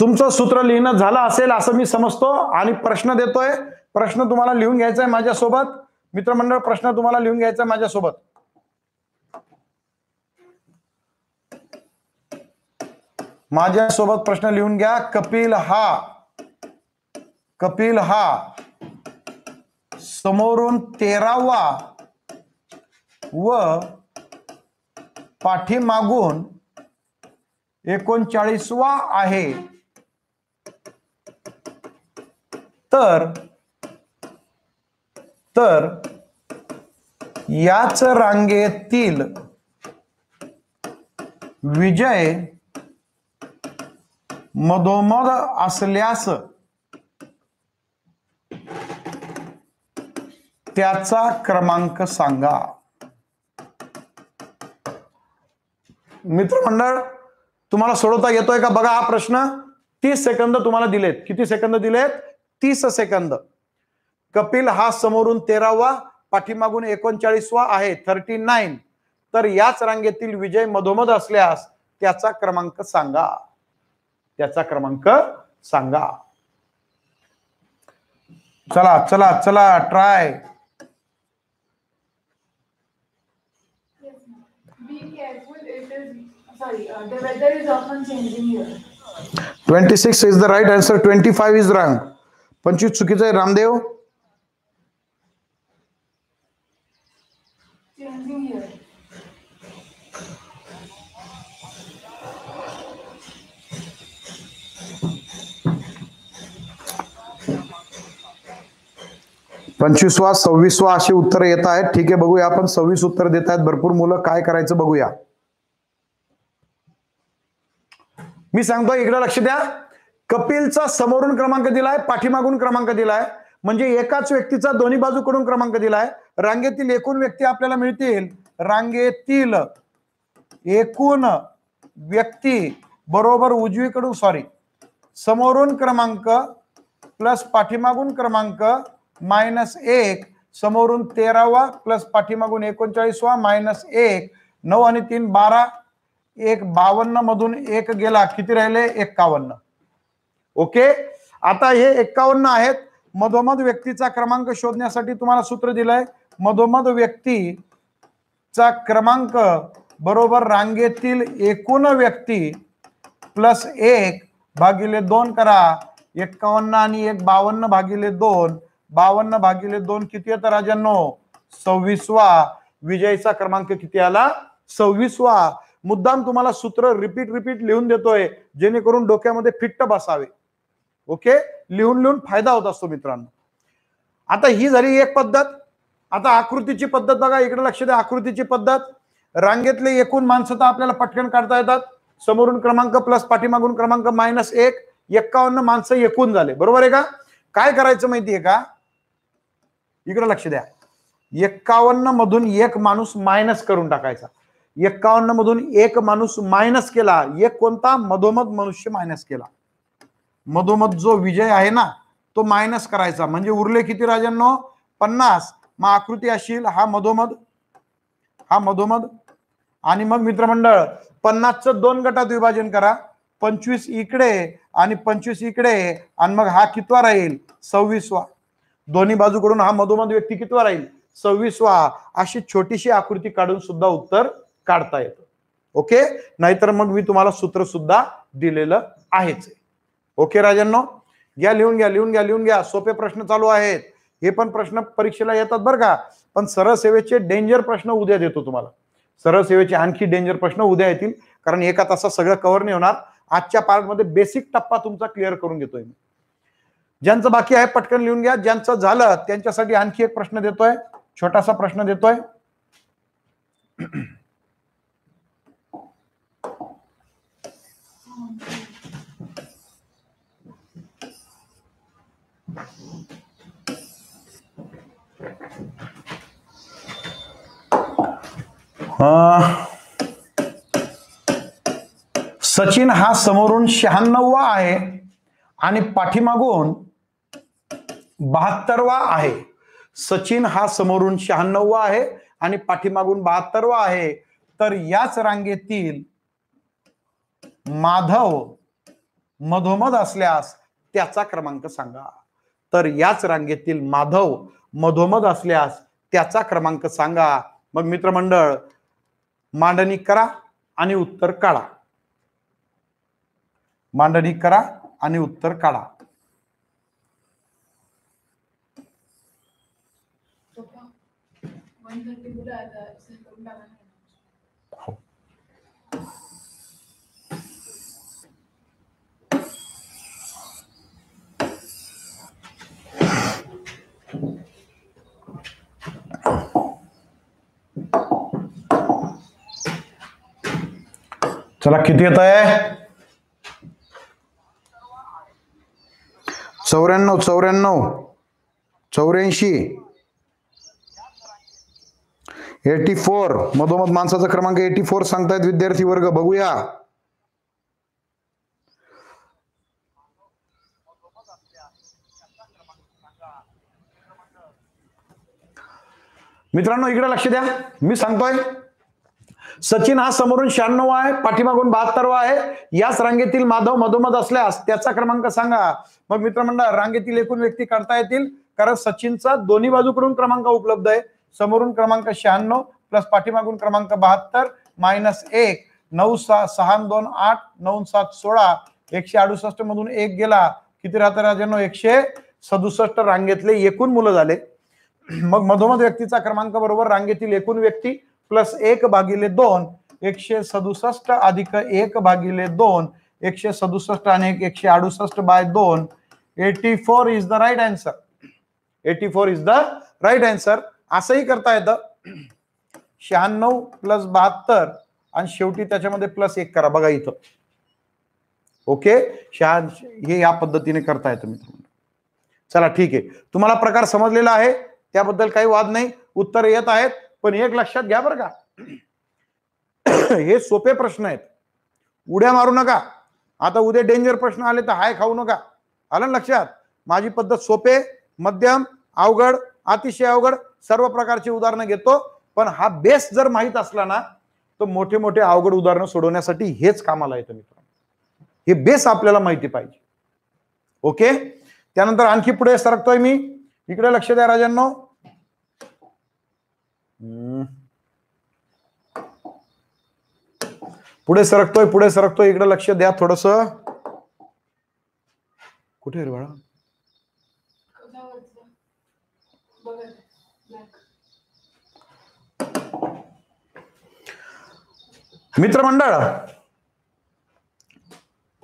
तुमचं सूत्र लिहिणं झालं असेल असं मी समजतो आणि प्रश्न देतोय प्रश्न तुम्हाला लिहून घ्यायचा आहे माझ्यासोबत मित्रमंडळ प्रश्न तुम्हाला लिहून घ्यायचा आहे माझ्यासोबत माझ्यासोबत प्रश्न लिहून घ्या कपिल हा कपिल हा समोरून तेरावा व पाठीमागून एकोणचाळीसवा आहे तर तर याच रांगेतील विजय मधोमध असल्यास त्याचा क्रमांक सांगा मित्रमंडळ तुम्हाला सोडवता येतोय का बघा हा प्रश्न तीस सेकंद तुम्हाला दिलेत किती सेकंद दिलेत तीस सेकंद कपिल हा समोरून तेरावा पाठीमागून एकोणचाळीसवा आहे थर्टी नाईन तर याच रांगेतील विजय मधोमध असल्यास त्याचा क्रमांक सांगा त्याचा क्रमांक सांगा चला चला चला try twenty six is the right answer twenty five is wrong पंचवीस चुकीचं आहे रामदेव पंचवीसवा सव्वीसवा अशी उत्तर येत आहेत ठीक आहे बघूया आपण सव्वीस उत्तर देत आहेत भरपूर मुलं काय करायचं बघूया मी सांगतो इकडे लक्ष द्या कपिलचा समोरून क्रमांक दिलाय पाठीमागून क्रमांक दिलाय म्हणजे एकाच व्यक्तीचा दोन्ही बाजूकडून क्रमांक दिलाय रांगेतील एकूण व्यक्ती आपल्याला मिळतील रांगेतील एकूण व्यक्ती बरोबर उजवीकडून सॉरी समोरून क्रमांक प्लस पाठीमागून क्रमांक मायनस एक समोरून तेरावा प्लस पाठीमागून एकोणचाळीसवा मायनस एक नऊ आणि तीन बारा एक बावन्न मधून एक गेला किती राहिले एक्कावन्न ओके आता हे एक्कावन्न आहेत मधोमध व्यक्तीचा क्रमांक शोधण्यासाठी तुम्हाला सूत्र दिलंय मधोमध व्यक्तीचा क्रमांक बरोबर रांगेतील एकूण व्यक्ती प्लस एक भागिले दोन करा एक्कावन्न आणि एक बावन्न भागिले दोन बावन्न भागिले दोन किती येतं राजांनो सव्वीसवा विजयचा क्रमांक किती आला सव्वीसवा मुद्दाम तुम्हाला सूत्र रिपीट रिपीट लिहून देतोय जेणेकरून डोक्यामध्ये फिट्ट बसावे ओके लिहून लिहून फायदा होत असतो मित्रांनो आता ही झाली एक पद्धत आता आकृतीची पद्धत बघा इकडे लक्ष द्या आकृतीची पद्धत रांगेतले एकूण माणसं तर आपल्याला पटकन काढता येतात समोरून क्रमांक प्लस पाठीमागून क्रमांक मायनस एक एक्कावन्न माणसं एकूण झाले बरोबर आहे का काय करायचं माहितीये का इकडे लक्ष द्या एक्कावन्न मधून एक माणूस मायनस करून टाकायचा एक्कावन्न मधून एक माणूस मायनस केला एक कोणता मधोमध मनुष्य मायनस केला मधोमध जो विजय आहे ना तो मायनस करायचा म्हणजे उरले किती राजांनो पन्नास मग आकृती असेल हा मधोमध हा मधोमध आणि मग मित्रमंडळ पन्नासचं दोन गटात विभाजन करा पंचवीस इकडे आणि पंचवीस इकडे आणि मग हा कितवा राहील सव्वीसवा दोन्ही बाजूकडून हा मधोमध व्यक्ती कितवा राहील वा अशी छोटीशी आकृती काढून सुद्धा उत्तर काढता येतं ओके नाहीतर मग मी तुम्हाला सूत्र सुद्धा दिलेलं आहेच ओके राजांनो घ्या लिहून घ्या लिहून घ्या लिहून घ्या सोपे प्रश्न चालू आहेत हे पण प्रश्न परीक्षेला येतात बरं का पण सरळ सेवेचे डेंजर प्रश्न उद्या देतो तुम्हाला सरळ सेवेचे आणखी डेंजर प्रश्न उद्या येतील कारण एका तासात सगळं कव्हर नाही होणार आजच्या पार्टमध्ये बेसिक टप्पा तुमचा क्लिअर करून घेतोय मी ज्यांचं बाकी आहे पटकन लिहून घ्या ज्यांचं झालं त्यांच्यासाठी आणखी एक प्रश्न देतोय छोटासा प्रश्न देतोय सचिन हा समोरून शहाण्णव आहे आणि पाठीमागून बहात्तरवा आहे सचिन हा समोरून शहाण्णववा आहे आणि पाठीमागून बहात्तरवा आहे तर याच रांगेतील माधव मधोमध असल्यास त्याचा क्रमांक सांगा तर याच रांगेतील माधव मधोमध असल्यास त्याचा क्रमांक सांगा मग मित्रमंडळ मांडणी करा आणि उत्तर काढा मांडणी करा आणि उत्तर काढा चला किती येत आहे चौऱ्याण्णव चौऱ्याण्णव चौऱ्याऐंशी एटी फोर मधोमध माणसाचा क्रमांक एटी फोर सांगतायत विद्यार्थी वर्ग बघूया मित्रांनो इकडे लक्ष द्या मी सांगतोय सचिन हा समोरून शहाण्णव आहे पाठीमागून बहात्तरवा आहे याच रांगेतील माधव मधोमध असल्यास त्याचा क्रमांक सांगा मग मित्रमंडळ रांगेतील एकूण व्यक्ती करता येतील कारण सचिनचा दोन्ही बाजूकडून क्रमांक उपलब्ध आहे समोरून क्रमांक शहाण्णव प्लस पाठीमागून क्रमांक बहात्तर मायनस एक नऊ सहा सहा दोन आठ नऊ सात सोळा एकशे अडुसष्ट मधून एक गेला किती राहतं राजांनो एकशे सदुसष्ट रांगेतले एकूण मुलं झाले मग मधोमध व्यक्तीचा क्रमांक बरोबर रांगेतील एकूण व्यक्ती प्लस एक भागिले दोन एकशे सदुसष्ट अधिक एक भागिले दोन एकशे सदुसष्ट आणि एकशे अडुसष्ट बाय दोन eighty four is the right answer eighty four is the right answer असंही करता येतं शहाण्णव प्लस बहात्तर आणि शेवटी त्याच्यामध्ये प्लस एक करा बघा इथं ओके शहा हे या पद्धतीने करता येतं मित्र चला ठीक आहे तुम्हाला प्रकार समजलेला आहे त्याबद्दल काही वाद नाही उत्तर येत आहेत पण एक लक्षात घ्या बरं का हे सोपे प्रश्न आहेत उड्या मारू नका आता उद्या डेंजर प्रश्न आले तर हाय खाऊ नका आलं लक्षात माझी पद्धत सोपे मध्यम अवघड अतिशय अवघड सर्व प्रकारची उदाहरणं घेतो पण हा बेस जर माहीत असला ना तर मोठे मोठे अवघड उदाहरणं सोडवण्यासाठी हेच कामाला येतं मित्रांनो हे बेस आपल्याला माहिती पाहिजे ओके त्यानंतर आणखी पुढे सरकतोय मी इकडे लक्ष द्या राजांनो पुढे सरकतोय पुढे सरकतोय इकडे लक्ष द्या थोडस कुठे रे बाळा मित्रमंडळ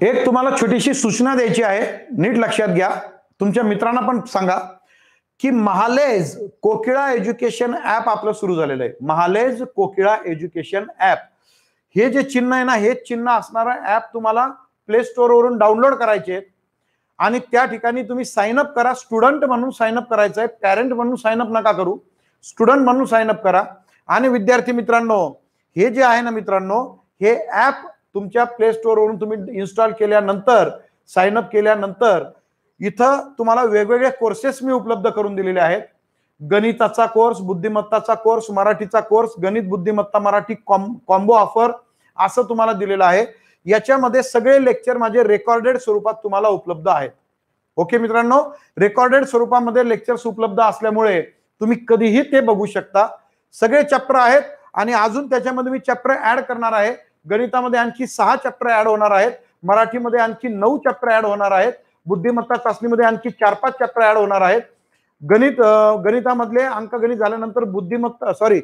एक तुम्हाला छोटीशी सूचना द्यायची आहे नीट लक्षात घ्या तुमच्या मित्रांना पण सांगा की महालेज कोकिळा एज्युकेशन ऍप आपलं सुरू झालेलं आहे महालेज कोकिळा एज्युकेशन ऍप हे जे चिन्ह आहे ना हे चिन्ह असणारं ऍप तुम्हाला प्ले स्टोअरवरून डाउनलोड करायचे आणि त्या ठिकाणी तुम्ही साइन अप करा स्टुडंट म्हणून साइन अप करायचं आहे पॅरेंट म्हणून साइन अप नका करू स्टुडंट म्हणून साइन अप करा आणि विद्यार्थी मित्रांनो हे जे आहे ना मित्रांनो हे ॲप तुमच्या प्ले स्टोअरवरून तुम्ही इन्स्टॉल केल्यानंतर साइन अप केल्यानंतर इथं तुम्हाला वेगवेगळे कोर्सेस मी उपलब्ध करून दिलेले आहेत गणिताचा कोर्स बुद्धिमत्ताचा कोर्स मराठीचा कोर्स गणित बुद्धिमत्ता मराठी कॉम्बो ऑफर असं तुम्हाला दिलेलं आहे याच्यामध्ये सगळे लेक्चर माझे रेकॉर्डेड स्वरूपात तुम्हाला उपलब्ध आहेत ओके मित्रांनो रेकॉर्डेड स्वरूपामध्ये लेक्चर्स उपलब्ध असल्यामुळे तुम्ही कधीही ते बघू शकता सगळे चॅप्टर आहेत आणि अजून त्याच्यामध्ये मी चॅप्टर ऍड करणार आहे गणितामध्ये आणखी सहा चॅप्टर ऍड होणार आहेत मराठीमध्ये आणखी नऊ चॅप्टर ऍड होणार आहेत बुद्धिमत्ता चाचणीमध्ये आणखी चार पाच चॅप्टर ऍड होणार आहेत गणित गणितामधले अंकगणित झाल्यानंतर बुद्धिमत्ता सॉरी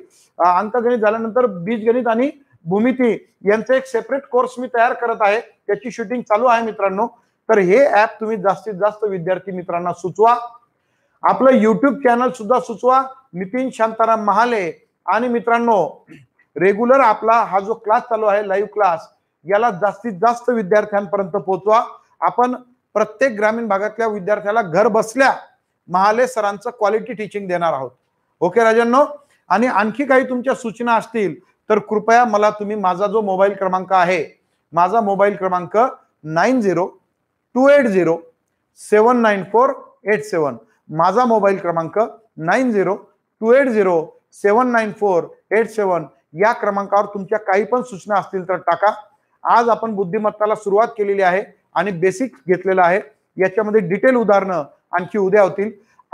अंकगणित झाल्यानंतर बीजगणित आणि भूमिती यांचा एक सेपरेट कोर्स मी तयार करत आहे त्याची शूटिंग चालू आहे मित्रांनो तर हे ऍप तुम्ही जास्तीत जास्त विद्यार्थी मित्रांना सुचवा आपलं युट्यूब चॅनल सुद्धा सुचवा नितीन शांताराम महाले आणि मित्रांनो रेग्युलर आपला हा जो क्लास चालू आहे लाईव्ह क्लास याला जास्तीत जास्त विद्यार्थ्यांपर्यंत पोहोचवा आपण प्रत्येक ग्रामीण भागातल्या विद्यार्थ्याला घर बसल्या महाले सरांचं क्वालिटी टीचिंग देणार आहोत ओके राजांनो आणि आणखी काही तुमच्या सूचना असतील तर कृपया मला तुम्ही माझा जो मोबाईल क्रमांक आहे माझा मोबाईल क्रमांक nine zero two eight zero seven nine four eight seven माझा मोबाईल क्रमांक nine zero two eight zero seven nine four eight seven या क्रमांकावर तुमच्या काही पण सूचना असतील तर टाका आज आपण बुद्धिमत्ताला सुरुवात केलेली आहे आणि बेसिक घेतलेलं आहे याच्यामध्ये डिटेल उदाहरणं आणखी उद्या होतील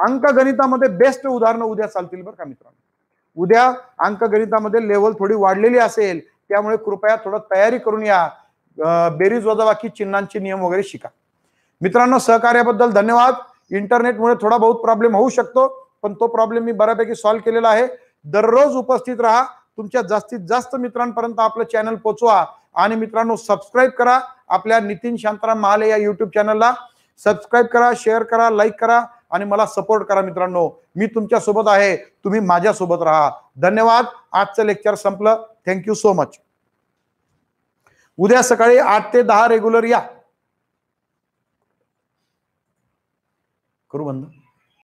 अंक गणितामध्ये बेस्ट उदाहरणं उद्या चालतील बरं का मित्रांनो उद्या अंक गणितामध्ये लेवल थोडी वाढलेली असेल त्यामुळे कृपया थोडं तयारी करून या बेरीज वजाबाकी चिन्हांचे नियम वगैरे शिका मित्रांनो सहकार्याबद्दल धन्यवाद इंटरनेटमुळे थोडा बहुत प्रॉब्लेम होऊ शकतो पण तो प्रॉब्लेम मी बऱ्यापैकी सॉल्व्ह केलेला आहे दररोज उपस्थित राहा तुमच्या जास्तीत जास्त मित्रांपर्यंत आपलं चॅनल पोचवा आणि मित्रांनो सबस्क्राईब करा आपल्या नितीन शांताराम महाले या युट्यूब चॅनलला सबस्क्राईब करा शेअर करा लाईक करा आणि मला सपोर्ट करा मित्रांनो मी तुमच्या सोबत आहे तुम्ही माझ्या सोबत राहा धन्यवाद आजचं लेक्चर संपलं थँक्यू सो मच उद्या सकाळी आठ ते दहा रेग्युलर या करू बंद